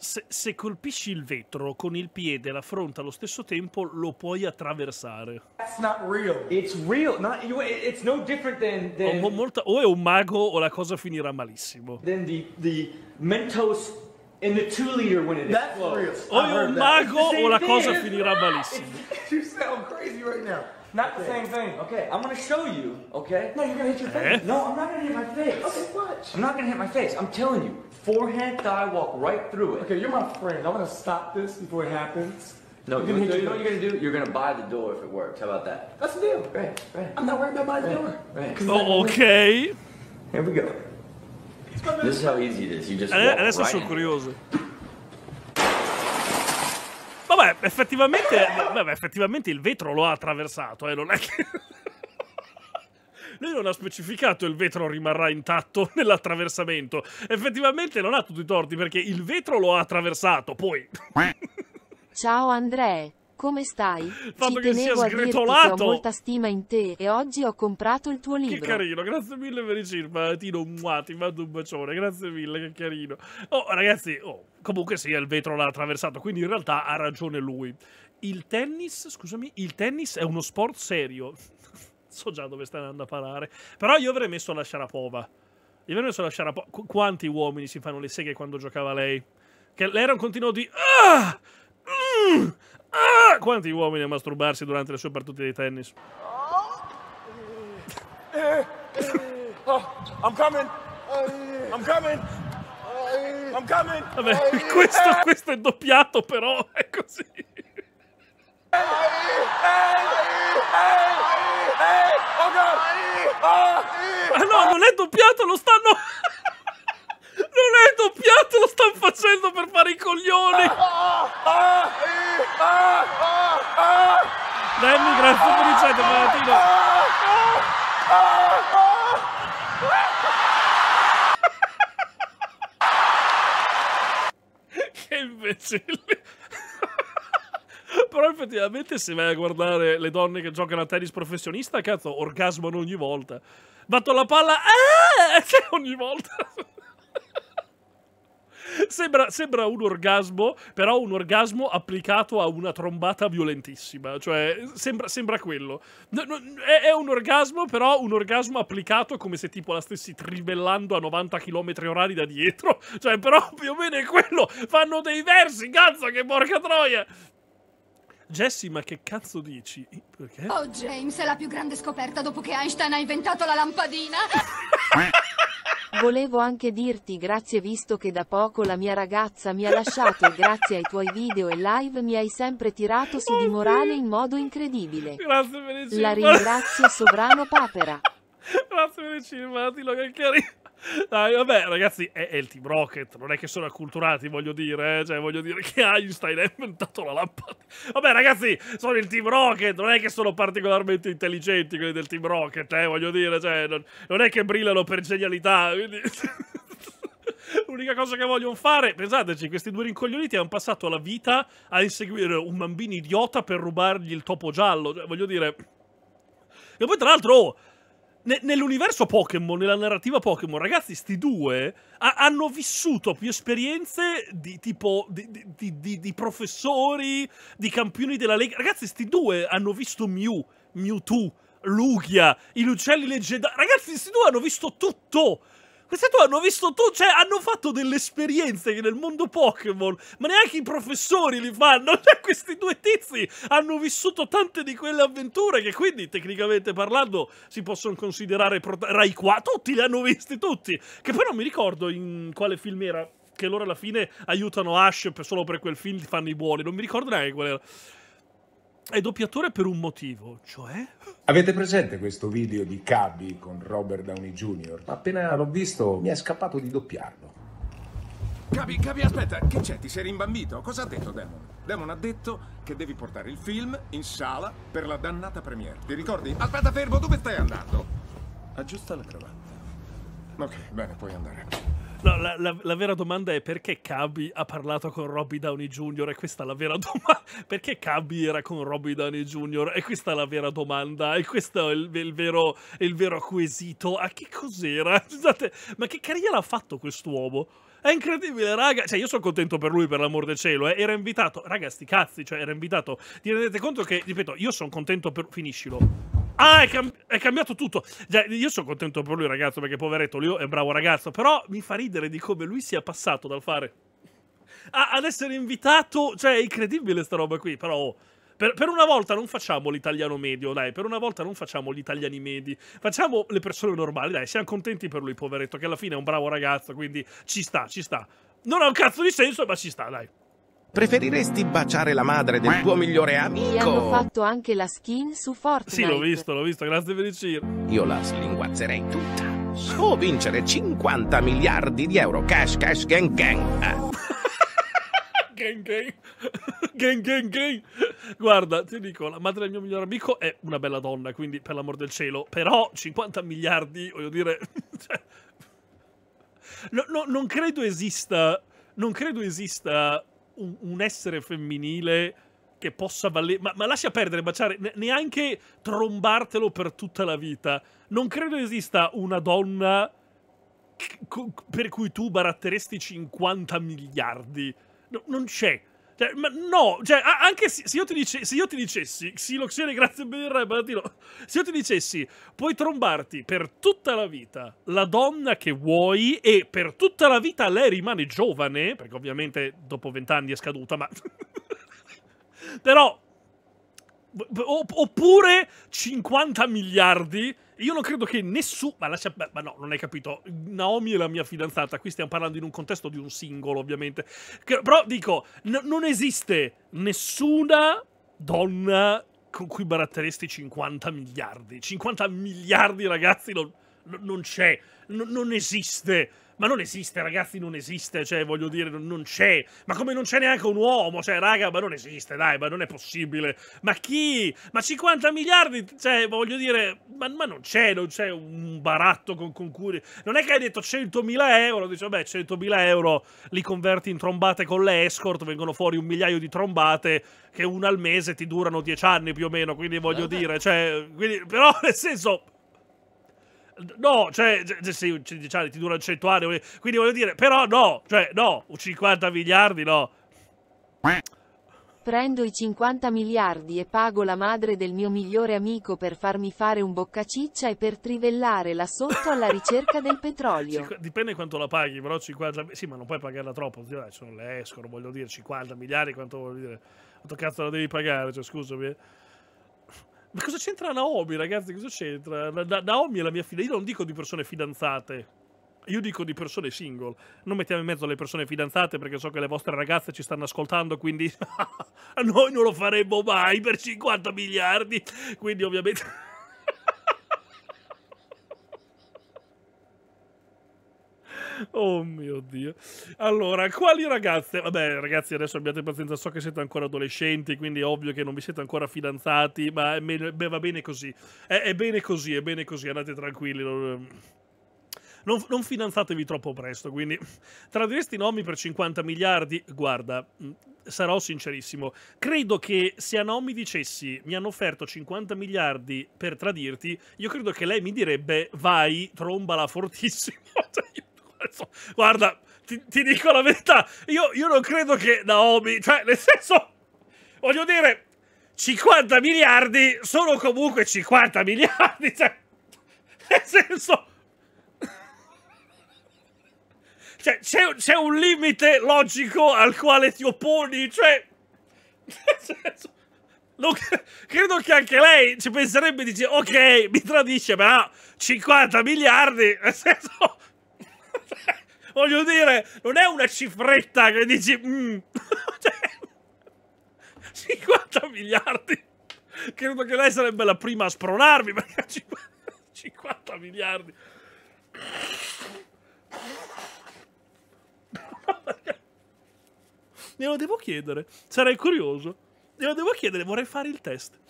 Se, se, colpisci il vetro con il piede e la fronte allo stesso tempo, lo puoi attraversare. That's not real. It's real. Not, it's no different than, than... O, molta, o, è un mago o la cosa finirà malissimo. Then the, the Mentos in the two liter when it That's explodes. real. Oh my god, o la cosa finirà (laughs) malissimo. You sound crazy right now. Not the same thing. Okay, I'm gonna show you. Okay. No, you're gonna hit your eh? face. Eh? No, I'm not gonna hit my face. Okay, watch. I'm not gonna hit my face. I'm telling you. Forehand thigh walk right through it. Okay, you're my friend. I'm gonna stop this before it happens. No, you're gonna, do, you know what you're gonna do? You're gonna buy the door if it works. How about that? That's the deal. Right, right. I'm not worried about buying the door. Right. Oh, okay. Here we go. This is how easy it is. You just Adesso right sono curioso. Vabbè, effettivamente, vabbè, effettivamente il vetro lo ha attraversato, eh, non è che... (laughs) Lui non ha specificato il vetro rimarrà intatto (laughs) nell'attraversamento. Effettivamente non ha tutti i torti perché il vetro lo ha attraversato, poi... Ciao Andrea. Come stai? Fatto Ci che sia sgretolato. Dirti, ho molta stima in te e oggi ho comprato il tuo libro. Che carino, grazie mille per il cinema. Tino, mua, ti mando un bacione, grazie mille, che carino. Oh, ragazzi, oh, comunque sì, il vetro l'ha attraversato, quindi in realtà ha ragione lui. Il tennis, scusami, il tennis è uno sport serio. (laughs) so già dove stai andando a parare. Però io avrei messo la Sharapova. Io avrei messo la Sharapova. Qu quanti uomini si fanno le seghe quando giocava lei? Che lei era un continuo di... Ah! Mm! Ah, quanti uomini a masturbarsi durante le sue partite di tennis? Oh, I'm coming! I'm coming! I'm coming! Vabbè, questo, questo è doppiato però, è così. Oh, Ma no, non è doppiato, lo stanno... non è doppiato, lo stanno facendo per fare i coglioni! Ah, ah, ah. Ah! Ah! Ah! Danny, grazie per il 100 Valentino. che imbecille. Però effettivamente se vai a guardare le donne che giocano a tennis professionista, cazzo, orgasmano ogni volta. Batto la palla, ah! (laughs) ogni volta sembra, sembra, un orgasmo, però un orgasmo applicato a una trombata violentissima. Cioè, sembra, sembra quello. è, è, un orgasmo, però un orgasmo applicato come se tipo la stessi trivellando a 90 km orari da dietro. Cioè, però più o meno è quello. Fanno dei versi, cazzo, che porca troia! Jesse, ma che cazzo dici? Perché? Oh, James, è la più grande scoperta dopo che Einstein ha inventato la lampadina. (laughs) (laughs) Volevo anche dirti grazie visto che da poco la mia ragazza mi ha lasciato e grazie ai tuoi video e live mi hai sempre tirato su di morale in modo incredibile. Grazie per il La ringrazio Sovrano Papera. grazie per il cinematico, che carino. Dai, vabbè, ragazzi, è, è, il Team Rocket, non è che sono acculturati, voglio dire, eh? cioè, voglio dire che Einstein ha inventato la lampada. Vabbè, ragazzi, sono il Team Rocket, non è che sono particolarmente intelligenti quelli del Team Rocket, eh? voglio dire, cioè, non, non è che brillano per genialità, quindi... (laughs) L'unica cosa che vogliono fare, pensateci, questi due rincoglioniti hanno passato la vita a inseguire un bambino idiota per rubargli il topo giallo, cioè, voglio dire... E poi tra l'altro, oh, ne, nell'universo Pokémon, nella narrativa Pokémon, ragazzi, sti due hanno vissuto più esperienze di tipo di, di, di, di, professori, di campioni della Lega. Ragazzi, sti due hanno visto Mew, Mewtwo, Lugia, i Lucelli Legendari. Ragazzi, sti due hanno visto tutto. Queste tu hanno visto tutto, cioè hanno fatto delle esperienze che nel mondo Pokémon, ma neanche i professori li fanno, (laughs) cioè questi due tizi hanno vissuto tante di quelle avventure che quindi tecnicamente parlando si possono considerare Rai qua, tutti li hanno visti tutti, che però mi ricordo in quale film era, che loro alla fine aiutano Ash solo per quel film, fanno i buoni, non mi ricordo neanche qual era è doppiatore per un motivo, cioè... Avete presente questo video di Cabby con Robert Downey Jr.? Appena l'ho visto mi è scappato di doppiarlo. Cabby, Cabby, aspetta, che c'è? Ti sei rimbambito? Cosa ha detto Demon? Demon ha detto che devi portare il film in sala per la dannata premiere. Ti ricordi? Aspetta, fermo, dove stai andando? Aggiusta la cravatta. Ok, bene, puoi andare. No, la, la, la, vera domanda è perché Cabi ha parlato con Robby Downey Jr. e questa (laughs) è la vera domanda. Perché Cabi era con Robby Downey Jr. e questa è la vera domanda e questo è il, il, vero, il vero, quesito. A che cos'era? (laughs) Scusate, ma che carriera ha fatto quest'uomo? È incredibile, raga. Cioè, io sono contento per lui, per l'amor del cielo. Eh. Era invitato, raga, sti cazzi, cioè, era invitato. Ti rendete conto che, ripeto, io sono contento per... Finiscilo. Ah, è, cam- è, cambiato tutto. io sono contento per lui, ragazzo, perché poveretto, lui è un bravo ragazzo. Però mi fa ridere di come lui sia passato dal fare... A- ad essere invitato... Cioè, è incredibile sta roba qui, però... Oh, per, per, una volta non facciamo l'italiano medio, dai, per una volta non facciamo gli italiani medi, facciamo le persone normali, dai, siamo contenti per lui, poveretto, che alla fine è un bravo ragazzo, quindi ci sta, ci sta. Non ha un cazzo di senso, ma ci sta, dai. Preferiresti baciare la madre del tuo migliore amico? Mi hanno fatto anche la skin su Fortnite. Sì, l'ho visto, l'ho visto, grazie per il giro. Io la slinguazzerei tutta. O vincere 50 miliardi di euro cash, cash, gang, gang. (laughs) gang, gang. gang, gang, gang. Guarda, ti dico, la madre del mio migliore amico è una bella donna, quindi per l'amor del cielo. Però 50 miliardi, voglio dire... (laughs) Cioè, no, no, non credo esista... Non credo esista un, un essere femminile che possa valere. Ma, ma, lascia perdere, baciare, neanche trombartelo per tutta la vita. Non credo esista una donna per cui tu baratteresti 50 miliardi. No, non c'è. Cioè, ma no, cioè, anche se, se, io dice, se, io ti dicessi, Xiloxione, grazie per Baratino, eh, se io ti dicessi, puoi trombarti per tutta la vita la donna che vuoi e per tutta la vita lei rimane giovane, perché ovviamente dopo vent'anni è scaduta, ma... (laughs) Però... Oppure 50 miliardi io non credo che nessuno. Ma, lascia... ma no, non hai capito. Naomi è la mia fidanzata. Qui stiamo parlando in un contesto di un singolo, ovviamente. Che... Però dico, non esiste nessuna donna con cui baratteresti 50 miliardi. 50 miliardi, ragazzi, non, non c'è. non esiste ma non esiste, ragazzi, non esiste, cioè, voglio dire, non c'è. Ma come non c'è neanche un uomo, cioè, raga, ma non esiste, dai, ma non è possibile. Ma chi? Ma 50 miliardi, cioè, voglio dire, ma, ma non c'è, non c'è un baratto con, con cui... Non è che hai detto 100.000 euro, dice, vabbè, 100.000 euro li converti in trombate con le escort, vengono fuori un migliaio di trombate che una al mese ti durano 10 anni più o meno, quindi voglio dire, cioè... Quindi, però, (laughs) nel senso No, cioè, cioè, cioè sì, 15 anni ti dura 100 anni, quindi voglio dire, però no, cioè no, 50 miliardi no. Prendo i 50 miliardi e pago la madre del mio migliore amico per farmi fare un boccaciccia e per trivellare là sotto alla (laughs) ricerca del petrolio. dipende quanto la paghi, però 50... Sì, ma non puoi pagarla troppo, sono eh, le escono, voglio dire, 50 miliardi, quanto vuol dire? Quanto cazzo la devi pagare, cioè, scusami. Eh. Ma cosa c'entra Naomi, ragazzi? Cosa c'entra? Na Naomi è la mia figlia. Io non dico di persone fidanzate. Io dico di persone single. Non mettiamo in mezzo le persone fidanzate perché so che le vostre ragazze ci stanno ascoltando, quindi (laughs) noi non lo faremmo mai per 50 miliardi. Quindi ovviamente... Oh mio Dio. Allora, quali ragazze? Vabbè, ragazzi, adesso abbiate pazienza, so che siete ancora adolescenti, quindi è ovvio che non vi siete ancora fidanzati, ma me... Beh, va bene così. È, è, bene così, è bene così, andate tranquilli. Non... Non, non, fidanzatevi troppo presto, quindi tradiresti nomi per 50 miliardi? Guarda, mm, sarò sincerissimo, credo che se a mi dicessi mi hanno offerto 50 miliardi per tradirti, io credo che lei mi direbbe vai, trombala fortissimo. (laughs) Cioè, Guarda, ti, ti, dico la verità, io, io non credo che Naomi, cioè nel senso, voglio dire, 50 miliardi sono comunque 50 miliardi, cioè, nel senso... Cioè, c'è, un limite logico al quale ti opponi, cioè... Nel senso, non, credo che anche lei ci penserebbe e dice, ok, mi tradisce, ma 50 miliardi, nel senso (laughs) Voglio dire, non è una cifretta che dici... Mm. 50 (laughs) cioè, miliardi! Credo che lei sarebbe la prima a spronarmi, perché 50 (laughs) miliardi... Glielo devo chiedere, sarei curioso. Glielo devo chiedere, vorrei fare il test.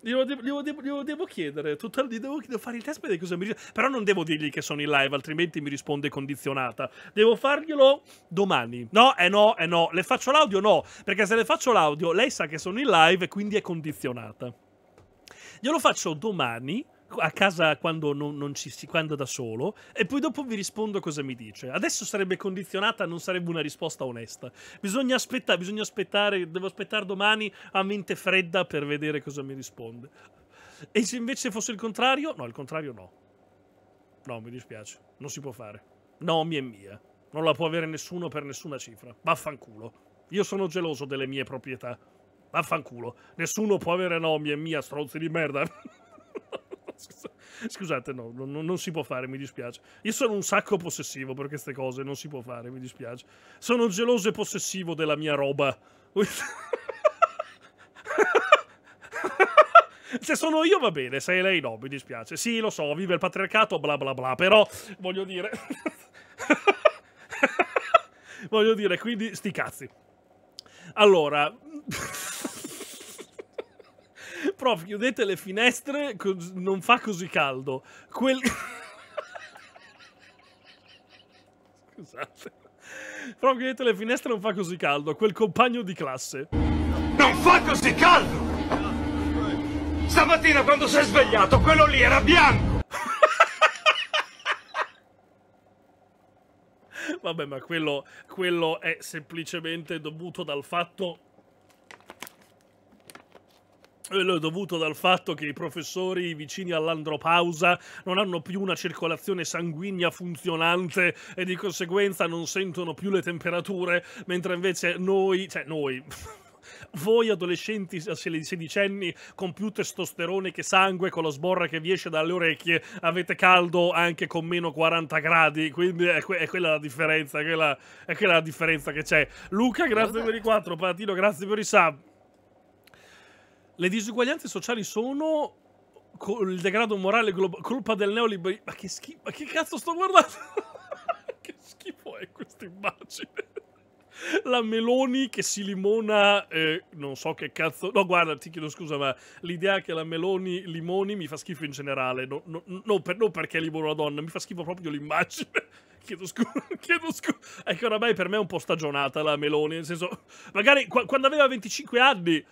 Glielo devo, glielo, devo, glielo devo, chiedere, tutto, gli devo, devo fare il test per vedere cosa mi risponde. Però non devo dirgli che sono in live, altrimenti mi risponde condizionata. Devo farglielo domani. No, eh no, eh no. Le faccio l'audio? No, perché se le faccio l'audio, lei sa che sono in live e quindi è condizionata. Glielo faccio domani a casa quando, non, non ci, quando da solo e poi dopo vi rispondo cosa mi dice. Adesso sarebbe condizionata, non sarebbe una risposta onesta. Bisogna, aspettare, bisogna aspettare, devo aspettare domani a mente fredda per vedere cosa mi risponde. E se invece fosse il contrario? No, il contrario no. No, mi dispiace, non si può fare. No, mia è mia. Non la può avere nessuno per nessuna cifra. Vaffanculo. Io sono geloso delle mie proprietà. Vaffanculo. Nessuno può avere nomi e mia, stronzi di merda. (laughs) (laughs) scusate, no, non, non, si può fare, mi dispiace. Io sono un sacco possessivo per queste cose, non si può fare, mi dispiace. Sono geloso e possessivo della mia roba. (laughs) Se sono io va bene, se è lei no, mi dispiace. Sì, lo so, vive il patriarcato, bla bla bla, però voglio dire... (laughs) voglio dire, quindi sti cazzi. Allora... Prof, chiudete le finestre, non fa così caldo. Quel... Scusate. Prof, chiudete le finestre, non fa così caldo. Quel compagno di classe. Non fa così caldo! Stamattina quando si è svegliato, quello lì era bianco! Vabbè, ma quello, quello è semplicemente dovuto dal fatto è dovuto dal fatto che i professori vicini all'andropausa non hanno più una circolazione sanguigna funzionante e di conseguenza non sentono più le temperature, mentre invece noi, cioè noi, (laughs) voi adolescenti a 16 anni con più testosterone che sangue, con la sborra che vi esce dalle orecchie, avete caldo anche con meno 40 gradi, quindi è, que è quella la differenza, è quella, è quella la differenza che c'è. Luca, grazie per i 4, Patino, grazie per i sub. Le disuguaglianze sociali sono il degrado morale colpa del neoliberismo. Ma che schifo, ma che cazzo sto guardando? (laughs) che schifo è questa immagine? La Meloni che si limona, eh, non so che cazzo. No, guarda, ti chiedo scusa, ma l'idea che la Meloni limoni mi fa schifo in generale. No, no, no, per, non perché limono la donna, mi fa schifo proprio l'immagine. (laughs) chiedo scusa, (laughs) chiedo scusa. È ecco, che oramai per me è un po' stagionata la Meloni. Nel senso, magari qu quando aveva 25 anni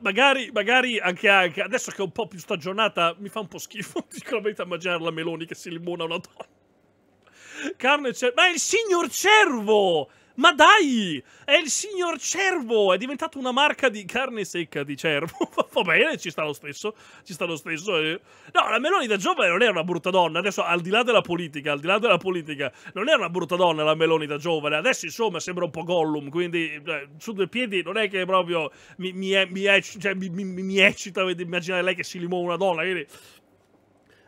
magari, magari anche, anche adesso che è un po' più stagionata mi fa un po' schifo sicuramente (laughs) immaginare la Meloni che si limona una donna. Carne cervo. Ma il signor cervo! Ma dai! È il signor Cervo! È diventato una marca di carne secca di cervo. Va (laughs) bene, ci sta lo stesso. Ci sta lo stesso. Eh. No, la Meloni da giovane non era una brutta donna. Adesso, al di là della politica, al di là della politica, non era una brutta donna la Meloni da giovane. Adesso, insomma, sembra un po' Gollum. Quindi, eh, su due piedi, non è che proprio mi, mi, mi, cioè, mi eccita immaginare lei che si limò una donna. Quindi,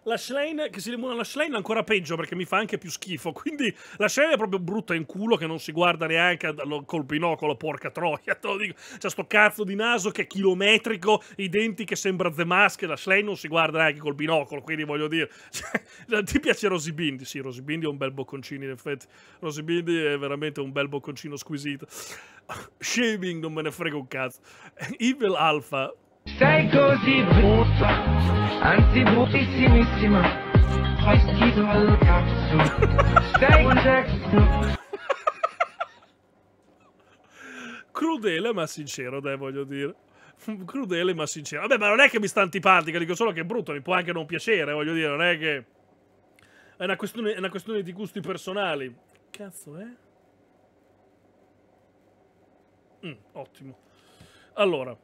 la Schlein che si limona alla Schlein è ancora peggio perché mi fa anche più schifo. Quindi la Schlein è proprio brutta in culo che non si guarda neanche col binocolo, porca troia, te lo dico. c'è sto cazzo di naso che è chilometrico, i denti che sembra The Mask, la Schlein non si guarda neanche col binocolo, quindi voglio dire... (laughs) Cioè, cioè, ti piace Rosibindi? Sì, Rosibindi è un bel bocconcino in effetti. Rosibindi è veramente un bel bocconcino squisito. (laughs) Shaving non me ne frega un cazzo. (laughs) Evil Alpha sei così brutta, anzi bruttissimissima, fai schifo al cazzo, sei un Jackson. Crudele ma sincero, dai, voglio dire. Crudele ma sincero. Vabbè, ma non è che mi sta antipatica, dico solo che è brutto, mi può anche non piacere, voglio dire, non è che... È una questione, è una questione di gusti personali. Cazzo, eh? Mm, ottimo. Allora,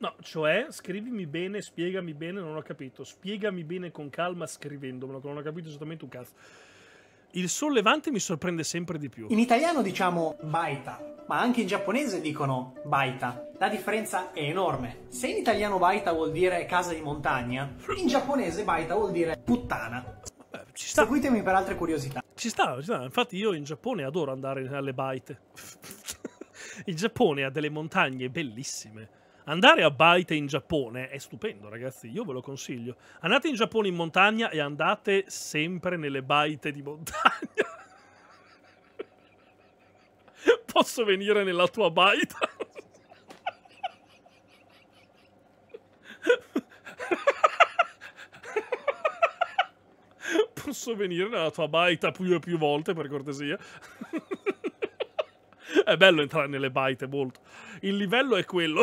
No, cioè, scrivimi bene, spiegami bene, non ho capito. Spiegami bene con calma scrivendomelo, che non ho capito esattamente un cazzo. Il sollevante mi sorprende sempre di più. In italiano diciamo baita, ma anche in giapponese dicono baita. La differenza è enorme. Se in italiano baita vuol dire casa di montagna, in giapponese baita vuol dire puttana. Vabbè, ci sta. Seguitemi per altre curiosità. Ci sta, ci sta. Infatti io in Giappone adoro andare alle baite. (laughs) Il Giappone ha delle montagne bellissime Andare a Baite in Giappone è stupendo, ragazzi. Io ve lo consiglio. Andate in Giappone in montagna e andate sempre nelle baite di montagna. (laughs) Posso venire nella tua baita? (laughs) Posso venire nella tua baita più e più volte, per cortesia? (laughs) è bello entrare nelle baite, molto. Il livello è quello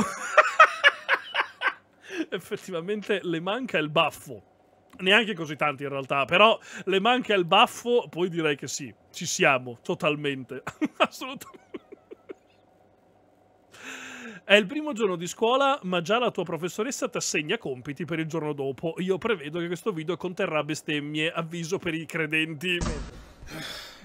effettivamente le manca il baffo. Neanche così tanti in realtà, però le manca il baffo, poi direi che sì, ci siamo, totalmente, (laughs) assolutamente. È il primo giorno di scuola, ma già la tua professoressa ti assegna compiti per il giorno dopo. Io prevedo che questo video conterrà bestemmie, avviso per i credenti.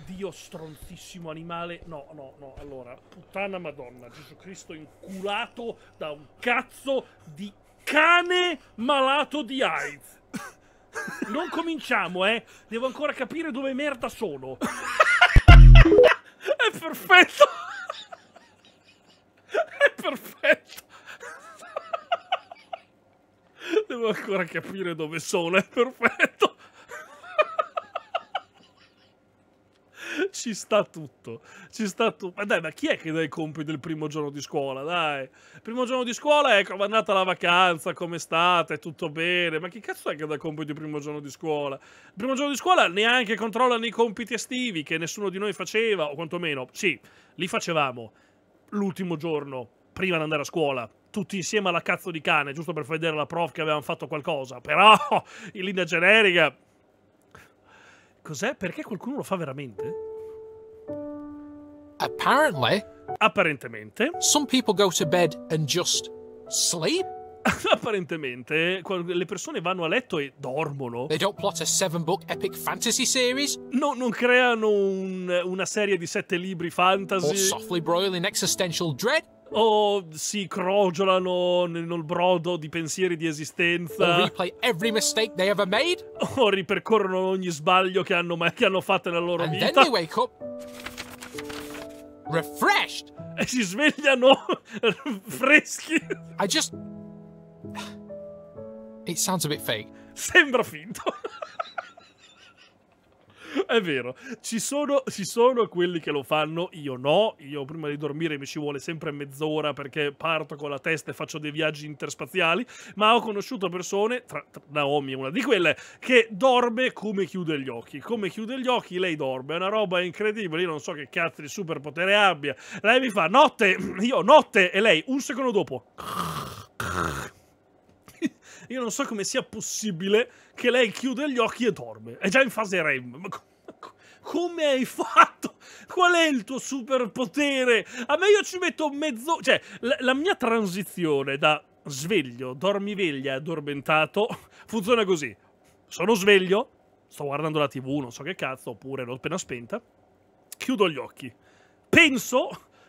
Dio stronzissimo animale. No, no, no. Allora, puttana madonna, Gesù Cristo inculato da un cazzo di cane malato di AIDS. Non cominciamo, eh. Devo ancora capire dove merda sono. È perfetto. È perfetto. Devo ancora capire dove sono, è perfetto. (laughs) ci sta tutto, ci sta tutto. Ma dai, ma chi è che dà i compiti del primo giorno di scuola? Dai, primo giorno di scuola ecco, come è andata la vacanza, come è stata, è tutto bene. Ma chi cazzo è che dà i compiti del primo giorno di scuola? Il primo giorno di scuola neanche controllano i compiti estivi che nessuno di noi faceva, o quantomeno, sì, li facevamo l'ultimo giorno prima di andare a scuola tutti insieme alla cazzo di cane, giusto per vedere la prof che avevamo fatto qualcosa. Però, (laughs) in linea generica, Cos'è? Perché qualcuno lo fa veramente? Apparently. Apparentemente. Some people go to bed and just sleep. (laughs) Apparentemente, le persone vanno a letto e dormono. They don't plot a seven book epic fantasy series. No, non creano un, una serie di sette libri fantasy. Or softly broil existential dread o si crogiolano nel brodo di pensieri di esistenza o ripercorrono ogni sbaglio che hanno, che hanno fatto nella loro And vita e si svegliano (laughs) freschi I just It sounds a bit fake sembra finto è vero, ci sono, ci sono, quelli che lo fanno, io no, io prima di dormire mi ci vuole sempre mezz'ora perché parto con la testa e faccio dei viaggi interspaziali, ma ho conosciuto persone, tra, tra, Naomi è una di quelle, che dorme come chiude gli occhi, come chiude gli occhi lei dorme, è una roba incredibile, io non so che cazzo di superpotere abbia, lei mi fa notte, (clears throat) io notte e lei un secondo dopo... Io non so come sia possibile che lei chiude gli occhi e dorme. È già in fase REM. Ma come hai fatto? Qual è il tuo superpotere? A me io ci metto mezzo... Cioè, la, la mia transizione da sveglio, dormiveglia e addormentato (laughs) funziona così. Sono sveglio, sto guardando la tv, non so che cazzo, oppure l'ho appena spenta, chiudo gli occhi. Penso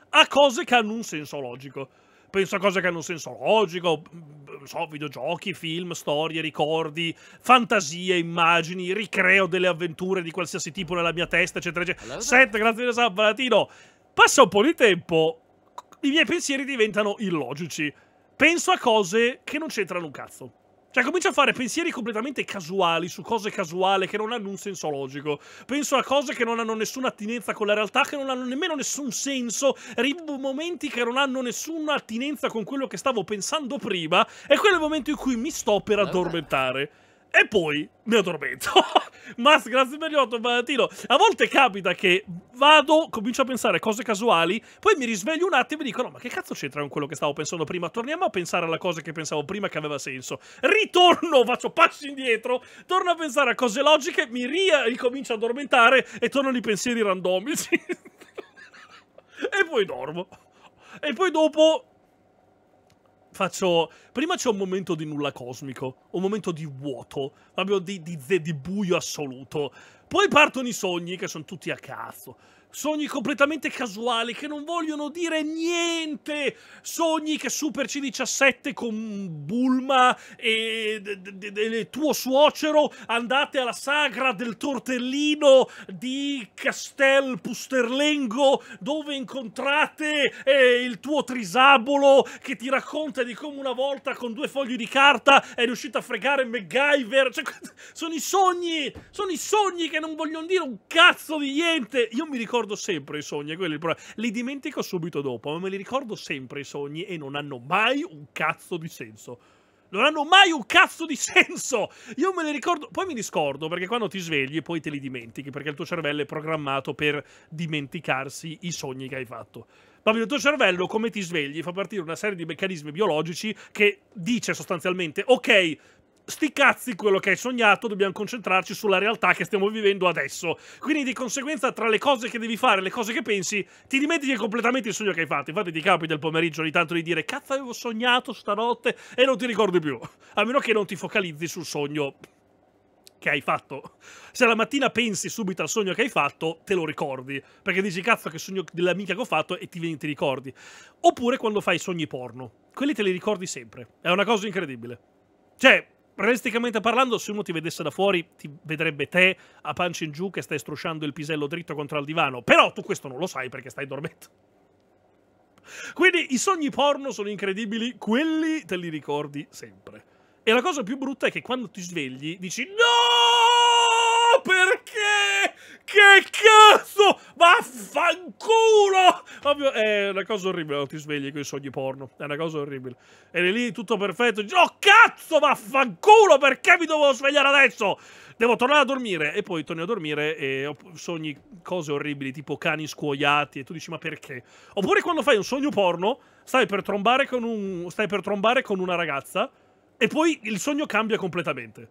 a cose che hanno un senso logico penso a cose che hanno un senso logico, mm, so, videogiochi, film, storie, ricordi, fantasie, immagini, ricreo delle avventure di qualsiasi tipo nella mia testa, eccetera, eccetera. Sette, grazie a San Valentino. Passa un po' di tempo, i miei pensieri diventano illogici. Penso a cose che non c'entrano un cazzo. Cioè, comincio a fare pensieri completamente casuali su cose casuali che non hanno un senso logico. Penso a cose che non hanno nessuna attinenza con la realtà, che non hanno nemmeno nessun senso, ribo momenti che non hanno nessuna attinenza con quello che stavo pensando prima, e quello è il momento in cui mi sto per addormentare. E poi mi addormento. (laughs) maschera sbagliato mattino. A volte capita che vado, comincio a pensare cose casuali, poi mi risveglio un attimo e dico no ma che cazzo c'entra con quello che stavo pensando prima? Torniamo a pensare alla cosa che pensavo prima che aveva senso. Ritorno, (laughs) faccio passi indietro, torno a pensare a cose logiche, mi ricomincio a addormentare e torno ai pensieri randomici. (laughs) e poi dormo. E poi dopo faccio... Prima c'è un momento di nulla cosmico, un momento di vuoto, proprio di, di, di buio assoluto. Poi partono i sogni, che sono tutti a cazzo sogni completamente casuali che non vogliono dire niente, sogni che Super C17 con Bulma e il tuo suocero andate alla sagra del tortellino di Castel Pusterlengo dove incontrate eh, il tuo trisabolo che ti racconta di come una volta con due fogli di carta è riuscito a fregare MacGyver, cioè, (laughs) sono i sogni, sono i sogni che non vogliono dire un cazzo di niente, io mi ricordo ricordo sempre i sogni, quello è il problema. Li dimentico subito dopo, ma me li ricordo sempre i sogni e non hanno mai un cazzo di senso non hanno mai un cazzo di (laughs) senso. Io me li ricordo, poi mi discordo perché quando ti svegli poi te li dimentichi perché il tuo cervello è programmato per dimenticarsi i sogni che hai fatto. Ma il tuo cervello, come ti svegli, fa partire una serie di meccanismi biologici che dice sostanzialmente: Ok, sti cazzi quello che hai sognato, dobbiamo concentrarci sulla realtà che stiamo vivendo adesso. Quindi di conseguenza tra le cose che devi fare e le cose che pensi, ti dimentichi completamente il sogno che hai fatto. Infatti ti capita il pomeriggio ogni tanto di dire cazzo avevo sognato stanotte e non ti ricordi più. A meno che non ti focalizzi sul sogno che hai fatto. Se la mattina pensi subito al sogno che hai fatto, te lo ricordi. Perché dici cazzo che sogno dell'amica che ho fatto e ti, ti ricordi. Oppure quando fai sogni porno. Quelli te li ricordi sempre. È una cosa incredibile. Cioè, realisticamente parlando, se uno ti vedesse da fuori, ti vedrebbe te a pancia in giù che stai strusciando il pisello dritto contro il divano. Però tu questo non lo sai perché stai dormendo. Quindi i sogni porno sono incredibili, quelli te li ricordi sempre. E la cosa più brutta è che quando ti svegli dici no! Perché? Che cazzo? Vaffanculo! Ovvio, è una cosa orribile, quando ti svegli con i sogni porno. È una cosa orribile. Eri lì tutto perfetto. Oh cazzo, vaffanculo! Perché mi dovevo svegliare adesso? Devo tornare a dormire. E poi torni a dormire e sogni cose orribili, tipo cani scuoiati. E tu dici, ma perché? Oppure quando fai un sogno porno, stai per trombare con, un, stai per trombare con una ragazza e poi il sogno cambia completamente.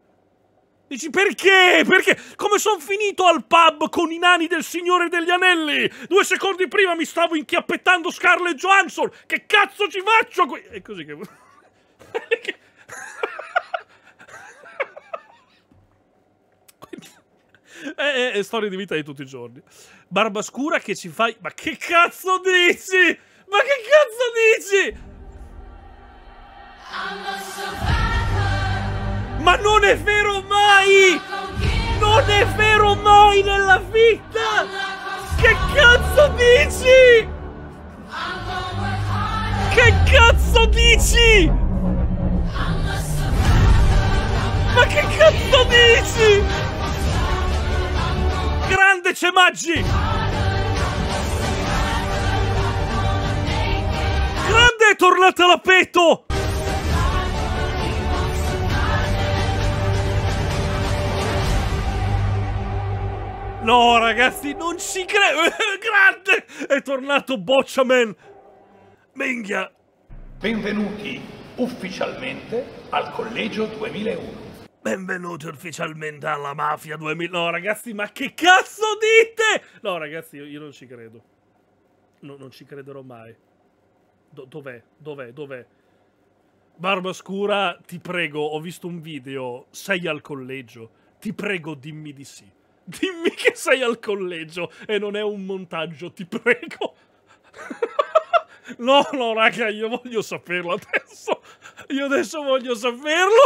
Dici perché? Perché? Come sono finito al pub con i nani del Signore degli Anelli? Due secondi prima mi stavo inchiappettando Scarlett Johansson! Che cazzo ci faccio qui? È così che... (laughs) è, è, è, storia di vita di tutti i giorni. Barba scura che ci fai... Ma che cazzo dici? Ma che cazzo dici? I'm ma non è vero mai! Non è vero mai nella vita! Che cazzo dici? Che cazzo dici? Ma che cazzo dici? Grande Cemaggi! Grande è tornata la petto! no, ragazzi, non ci credo. (laughs) Grande! È tornato Bocciaman. Minghia. Benvenuti ufficialmente al Collegio 2001. Benvenuti ufficialmente alla Mafia 2000. No, ragazzi, ma che cazzo dite? No, ragazzi, io, io non ci credo. No, non ci crederò mai. dov'è? Dov'è? Dov'è? Barba Scura, ti prego, ho visto un video. Sei al collegio. Ti prego, dimmi di sì. Dimmi che sei al collegio e non è un montaggio, ti prego. no, no, raga, io voglio saperlo adesso. Io adesso voglio saperlo.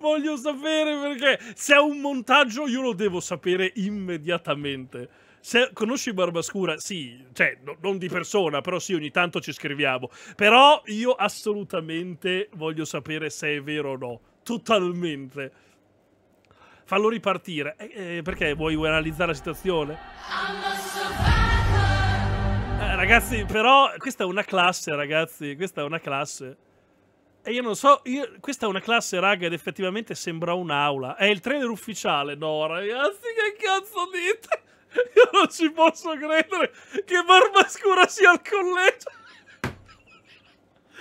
Voglio sapere perché se è un montaggio io lo devo sapere immediatamente. Se conosci Barbascura? Sì, cioè no, non di persona, però sì, ogni tanto ci scriviamo. Però io assolutamente voglio sapere se è vero o no. Totalmente fallo ripartire. Eh, eh, perché vuoi analizzare la situazione? Eh, ragazzi, però questa è una classe, ragazzi, questa è una classe. E io non so, io, questa è una classe, raga, ed effettivamente sembra un'aula. È il trailer ufficiale, no, ragazzi, che cazzo dite? Io non ci posso credere che Barbascura sia al collegio.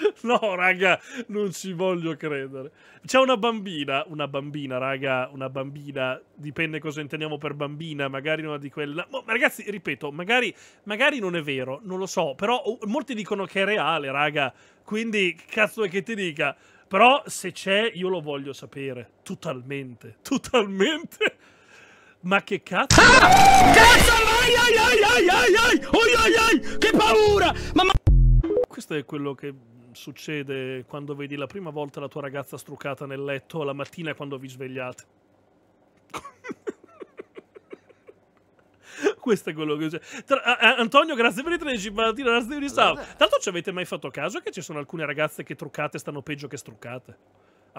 (laughs) No, raga, non ci voglio credere. C'è una bambina, una bambina, raga, una bambina, dipende cosa intendiamo per bambina, magari una di quella... Ma, ragazzi, ripeto, magari, magari non è vero, non lo so, però oh, molti dicono che è reale, raga, quindi cazzo è che ti dica. Però se c'è, io lo voglio sapere, totalmente, (laughs) totalmente. Ma che cazzo? Ah! Cazzo, ai ai ai ai ai ai! Oi, oi, oi! Che paura! Ma... Questo è quello che succede quando vedi la prima volta la tua ragazza struccata nel letto la mattina quando vi svegliate. (laughs) Questo è quello che c'è. Antonio, grazie per i 13, Martina, grazie per i sub. Tanto ci avete mai fatto caso che ci sono alcune ragazze che truccate stanno peggio che struccate?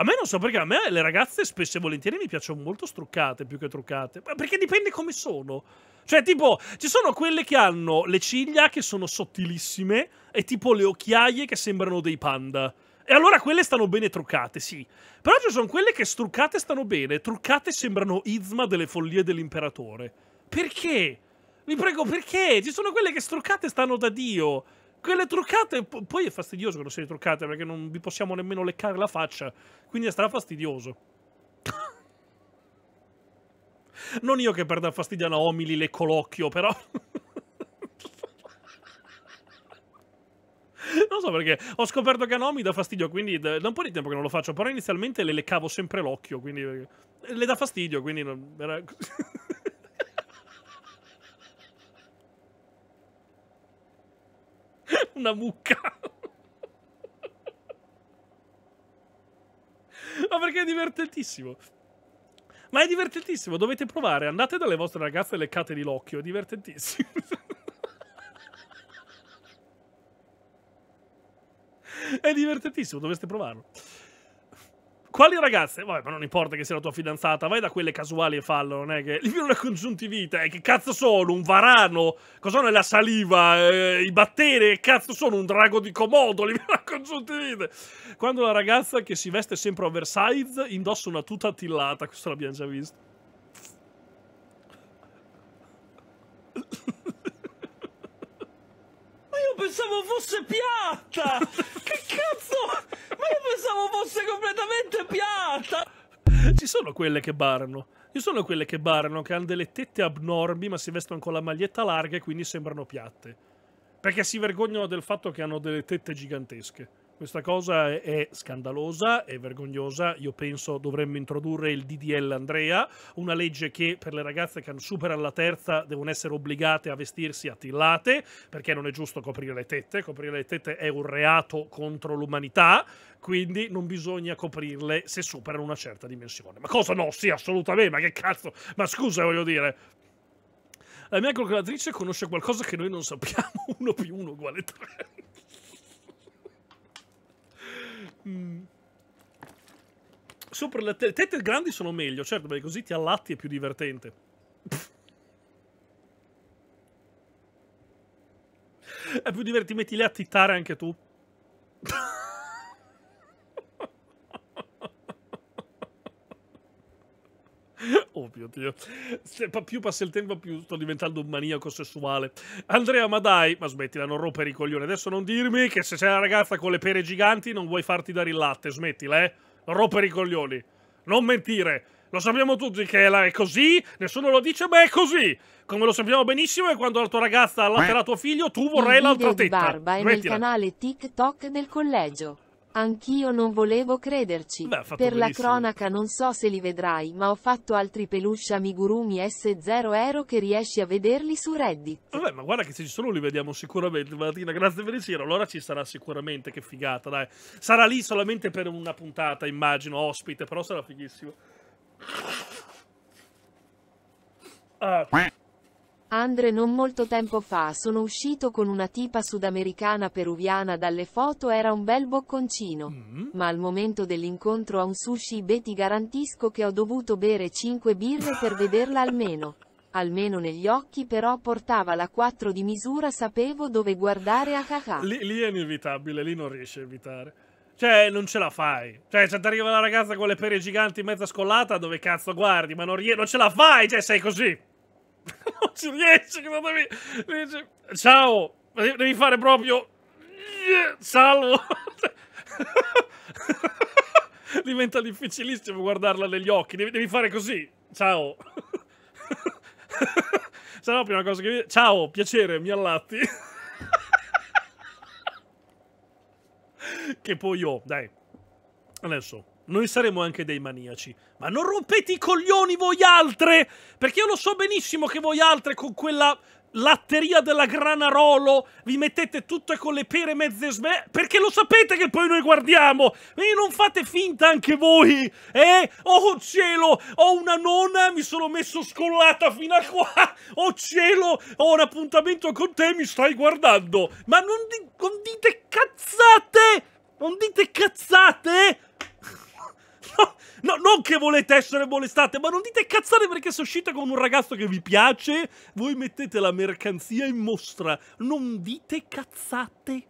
A me non so perché, a me le ragazze spesso e volentieri mi piacciono molto struccate più che truccate. Perché dipende come sono. Cioè, tipo, ci sono quelle che hanno le ciglia che sono sottilissime e tipo le occhiaie che sembrano dei panda. E allora quelle stanno bene truccate, sì. Però ci sono quelle che struccate stanno bene, truccate sembrano Izma delle follie dell'imperatore. Perché? Mi prego, perché? Ci sono quelle che struccate stanno da Dio. Quelle truccate, poi è fastidioso quando siete truccate perché non vi possiamo nemmeno leccare la faccia, quindi è stra fastidioso. (laughs) non io che per dar fastidio a Naomi li lecco l'occhio, però... (laughs) non so perché, ho scoperto che a Naomi dà fastidio, quindi da un po' di tempo che non lo faccio, però inizialmente le leccavo sempre l'occhio, quindi... Eh, le dà fastidio, quindi... Era... (laughs) una mucca. Ma perché è divertentissimo. Ma è divertentissimo, dovete provare. Andate dalle vostre ragazze e leccate di l'occhio, è divertentissimo. (laughs) è divertentissimo, dovreste provarlo. Quali ragazze? Vabbè, ma non importa che sia la tua fidanzata, vai da quelle casuali e fallo, non è che... Gli (laughs) viene una congiuntivite, eh, che cazzo sono? Un varano? Cosa sono la saliva? Eh, I batteri? Che cazzo sono? Un drago di comodo? Gli (laughs) viene una congiuntivite! Quando la ragazza che si veste sempre oversize indossa una tuta attillata, questo l'abbiamo già visto pensavo fosse piatta! (laughs) che cazzo! Ma io pensavo fosse completamente piatta! Ci sono quelle che barano. Ci sono quelle che barano, che hanno delle tette abnormi, ma si vestono con la maglietta larga e quindi sembrano piatte. Perché si vergognano del fatto che hanno delle tette gigantesche. Questa cosa è scandalosa, è vergognosa. Io penso dovremmo introdurre il DDL Andrea, una legge che per le ragazze che superano la terza devono essere obbligate a vestirsi attillate, perché non è giusto coprire le tette. Coprire le tette è un reato contro l'umanità, quindi non bisogna coprirle se superano una certa dimensione. Ma cosa no? Sì, assolutamente, ma che cazzo? Ma scusa, voglio dire, la mia calcolatrice conosce qualcosa che noi non sappiamo, 1 (laughs) più 1 uguale 3. Mm. sopra le tette, grandi sono meglio, certo, perché così ti allatti è più divertente. è più divertente, ti metti lì a tittare anche tu. Oh mio Dio. Più passa il tempo, più sto diventando un maniaco sessuale. Andrea, ma dai, ma smettila, non rompere i coglioni. Adesso non dirmi che se sei una ragazza con le pere giganti non vuoi farti dare il latte. Smettila, eh. Non rompere i coglioni. Non mentire. Lo sappiamo tutti che è così, nessuno lo dice, ma è così. Come lo sappiamo benissimo è quando la tua ragazza ha latte latterato tuo figlio, tu vorrai l'altra tetta. Il video di Barba è nel canale TikTok del collegio. Anch'io non volevo crederci. Beh, fatto per benissimo. la cronaca non so se li vedrai, ma ho fatto altri peluche amigurumi S0 Ero che riesci a vederli su Reddit. Vabbè, ma guarda che se ci sono li vediamo sicuramente, Martina, grazie per il siero. Allora ci sarà sicuramente, che figata, dai. Sarà lì solamente per una puntata, immagino, ospite, però sarà fighissimo. Ah. Andre non molto tempo fa sono uscito con una tipa sudamericana peruviana dalle foto era un bel bocconcino. Mm. Ma al momento dell'incontro a un sushi beh ti garantisco che ho dovuto bere 5 birre per vederla almeno. Almeno negli occhi però portava la 4 di misura sapevo dove guardare a cacà. Lì, lì è inevitabile, lì non riesci a evitare. Cioè, non ce la fai. Cioè, se ti arriva la ragazza con le pere giganti mezza scollata, dove cazzo guardi? Ma non, non ce la fai, cioè sei così non ci riesce, riesce. Ciao, devi fare proprio... Salvo. (laughs) Diventa difficilissimo guardarla negli occhi. Devi, devi fare così. Ciao. Ciao, (laughs) prima cosa che... Ciao, piacere, mi allatti. (laughs) che poi io, dai. Adesso noi saremo anche dei maniaci. Ma non rompete i coglioni voi altre! Perché io lo so benissimo che voi altre con quella latteria della Granarolo vi mettete tutte con le pere mezze sme... Perché lo sapete che poi noi guardiamo! E non fate finta anche voi! Eh? Oh, oh cielo! Ho una nonna, mi sono messo scollata fino a qua! Oh cielo! Ho un appuntamento con te, mi stai guardando! Ma non, di non dite cazzate! Non dite cazzate! (laughs) no, non che volete essere molestate, ma non dite cazzate perché se uscite con un ragazzo che vi piace, voi mettete la mercanzia in mostra. Non dite cazzate.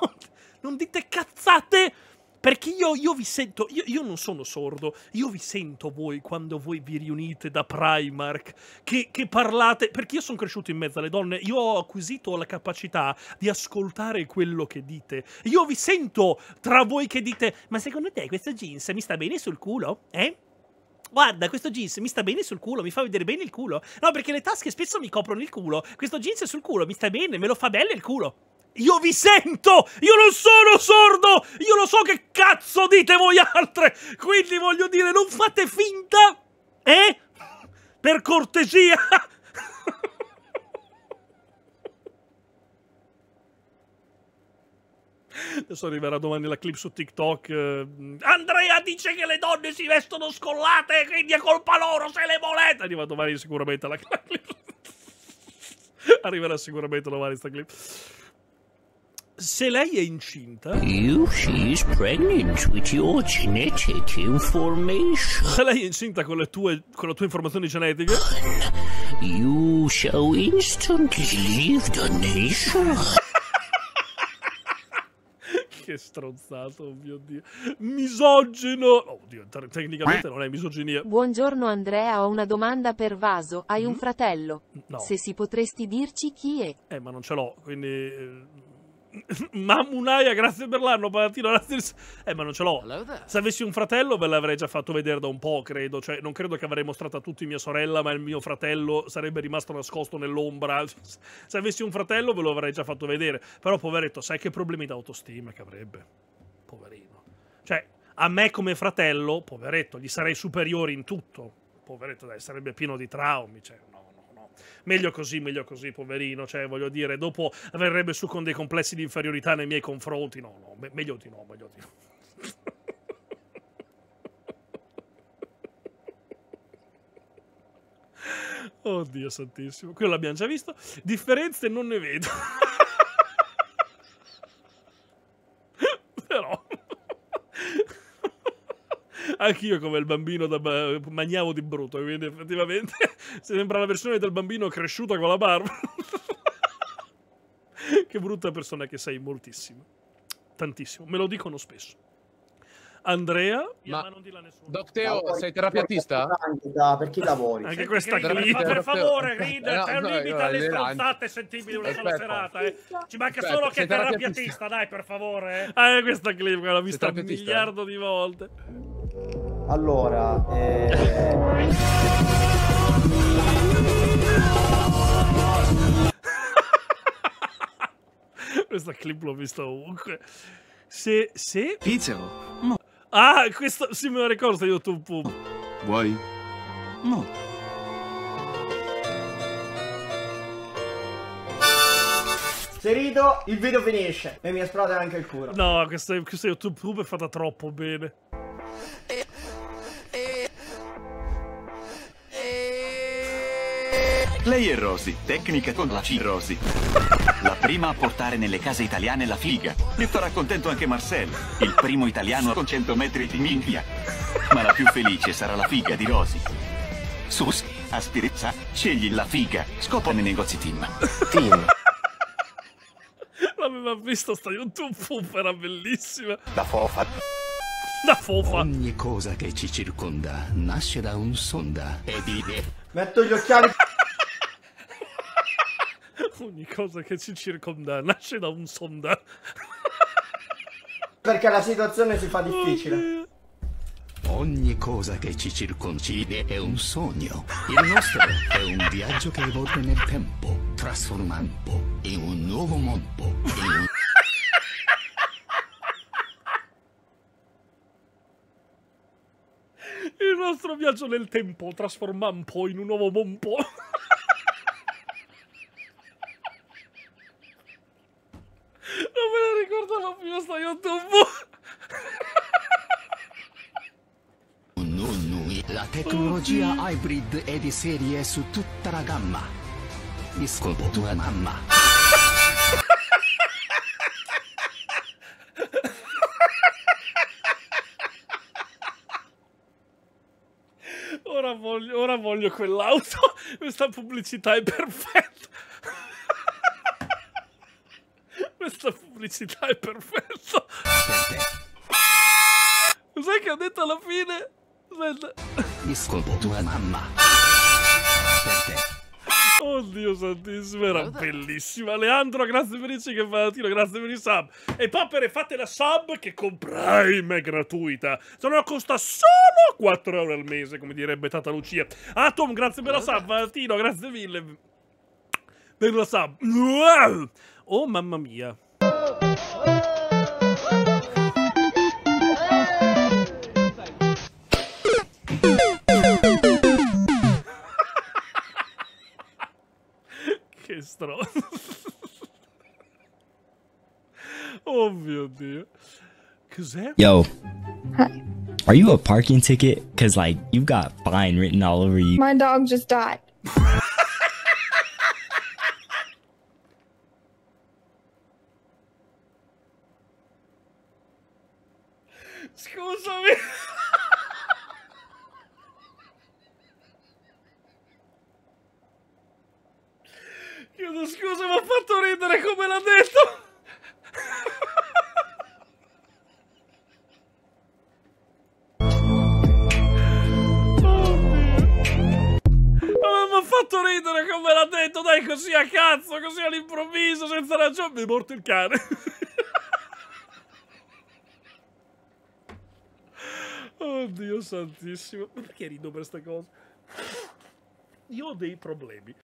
Non, (laughs) non dite cazzate perché io, io vi sento, io, io, non sono sordo, io vi sento voi quando voi vi riunite da Primark, che, che parlate, perché io sono cresciuto in mezzo alle donne, io ho acquisito la capacità di ascoltare quello che dite. Io vi sento tra voi che dite, ma secondo te questo jeans mi sta bene sul culo? Eh? Guarda, questo jeans mi sta bene sul culo, mi fa vedere bene il culo. No, perché le tasche spesso mi coprono il culo. Questo jeans è sul culo mi sta bene, me lo fa bene il culo. Io vi sento! Io non sono sordo! Io lo so che cazzo dite voi altre! Quindi voglio dire, non fate finta! Eh? Per cortesia! Adesso arriverà domani la clip su TikTok. Eh. Andrea dice che le donne si vestono scollate, quindi è colpa loro se le volete. Arriva domani sicuramente la (laughs) clip. arriverà sicuramente domani questa clip se lei è incinta. You, she's pregnant with your genetic information. Se lei è incinta con le tue, con le tue informazioni genetiche. You shall instantly leave the nation. (laughs) che strozzato, oh mio Dio. Misogino! Oh, Dio, tecnicamente non è misoginia. Buongiorno Andrea, ho una domanda per Vaso. Hai mm? un fratello? No. Se si potresti dirci chi è? Eh, ma non ce l'ho, quindi... Eh, (laughs) Mamunaya, grazie per l'anno, patatino Eh, ma non ce l'ho. Se avessi un fratello ve l'avrei già fatto vedere da un po', credo. Cioè, non credo che avrei mostrato a tutti mia sorella, ma il mio fratello sarebbe rimasto nascosto nell'ombra. (laughs) Se avessi un fratello ve lo avrei già fatto vedere. Però, poveretto, sai che problemi d'autostima che avrebbe? Poverino. Cioè, a me come fratello, poveretto, gli sarei superiore in tutto. Poveretto, dai, sarebbe pieno di traumi, cioè, no meglio così, meglio così, poverino. Cioè, voglio dire, dopo verrebbe su con dei complessi di inferiorità nei miei confronti. No, no, me meglio di no, meglio di no. (laughs) Oddio santissimo, quello l'abbiamo già visto. Differenze non ne vedo. (laughs) Anch'io come il bambino da ba- mangiavo di brutto, quindi effettivamente (laughs) sembra la versione del bambino cresciuta con la barba. (laughs) che brutta persona che sei, moltissimo. Tantissimo, me lo dicono spesso. Andrea. Ma, non Doc nessuno. Docteo, sei terapeutista? Per chi lavori? Anche questa grida, per favore, grida, eh, c'è un limite alle stronzate sentibili una sola serata. Eh. Ci manca Aspetta, solo che terapeutista, dai, per favore. Eh. Ah, questa clip l'ho vista un miliardo di volte. Allora, eh... (laughs) Questa clip l'ho vista ovunque. Se, se... Pizzo, ma Ah, questo sì me lo ricordo io tu. Vuoi? No. Se rido, il video finisce e mi esplode anche il culo. No, questo, questa YouTube Poop è fatta troppo bene. Lei è Rosy, tecnica con la C-Rosy la prima a portare nelle case italiane la figa. Ne farà contento anche Marcel, il primo italiano con 100 metri di minchia. Ma la più felice sarà la figa di Rosy. Sus, aspirezza, scegli la figa, Scopo nei negozi Team. Team. (laughs) L'aveva vista sta YouTube, era bellissima. La fofa. La fofa. Ogni cosa che ci circonda nasce da un sonda. E vive. Metto gli occhiali. (laughs) Ogni cosa che ci circonda nasce da un sonda. Perché la situazione si fa difficile. Ogni cosa che ci circoncide è un sogno. Il nostro è un viaggio che evolve nel tempo, trasformando in un nuovo mondo. Un... Il nostro viaggio nel tempo, trasformando in un nuovo mondo. Non me la ricordavo più sta YouTube. Oh, la tecnologia Oddio. Oh, hybrid è di serie su tutta la gamma. Mi Discolpo tua mamma. Ora voglio, ora voglio quell'auto. Questa pubblicità è perfetta. Questa pubblicità è perfetta. sai che ho detto alla fine? Aspetta. Disco di tua mamma. Oddio santissimo, era bellissima. Leandro, grazie per il che Valentino, grazie per il sub. E papere, fate la sub che con Prime è gratuita. Se no costa solo 4 euro al mese, come direbbe Tata Lucia. Atom, grazie per la sub. Valentino, grazie mille per la sub. Oh, Mamma Mia. (laughs) che stronzo. (laughs) oh mio Dio. Yo. Hi. Are you a parking ticket? Cause like you've got fine written all over you. My dog just died. (laughs) Scusami. Chiedo scusa, mi ha fatto ridere come l'ha detto. fatto ridere come l'ha detto, dai, così a cazzo, così all'improvviso, senza ragione, mi è morto il cane. Oddio santissimo, ma perché rido per questa cosa? Io ho dei problemi.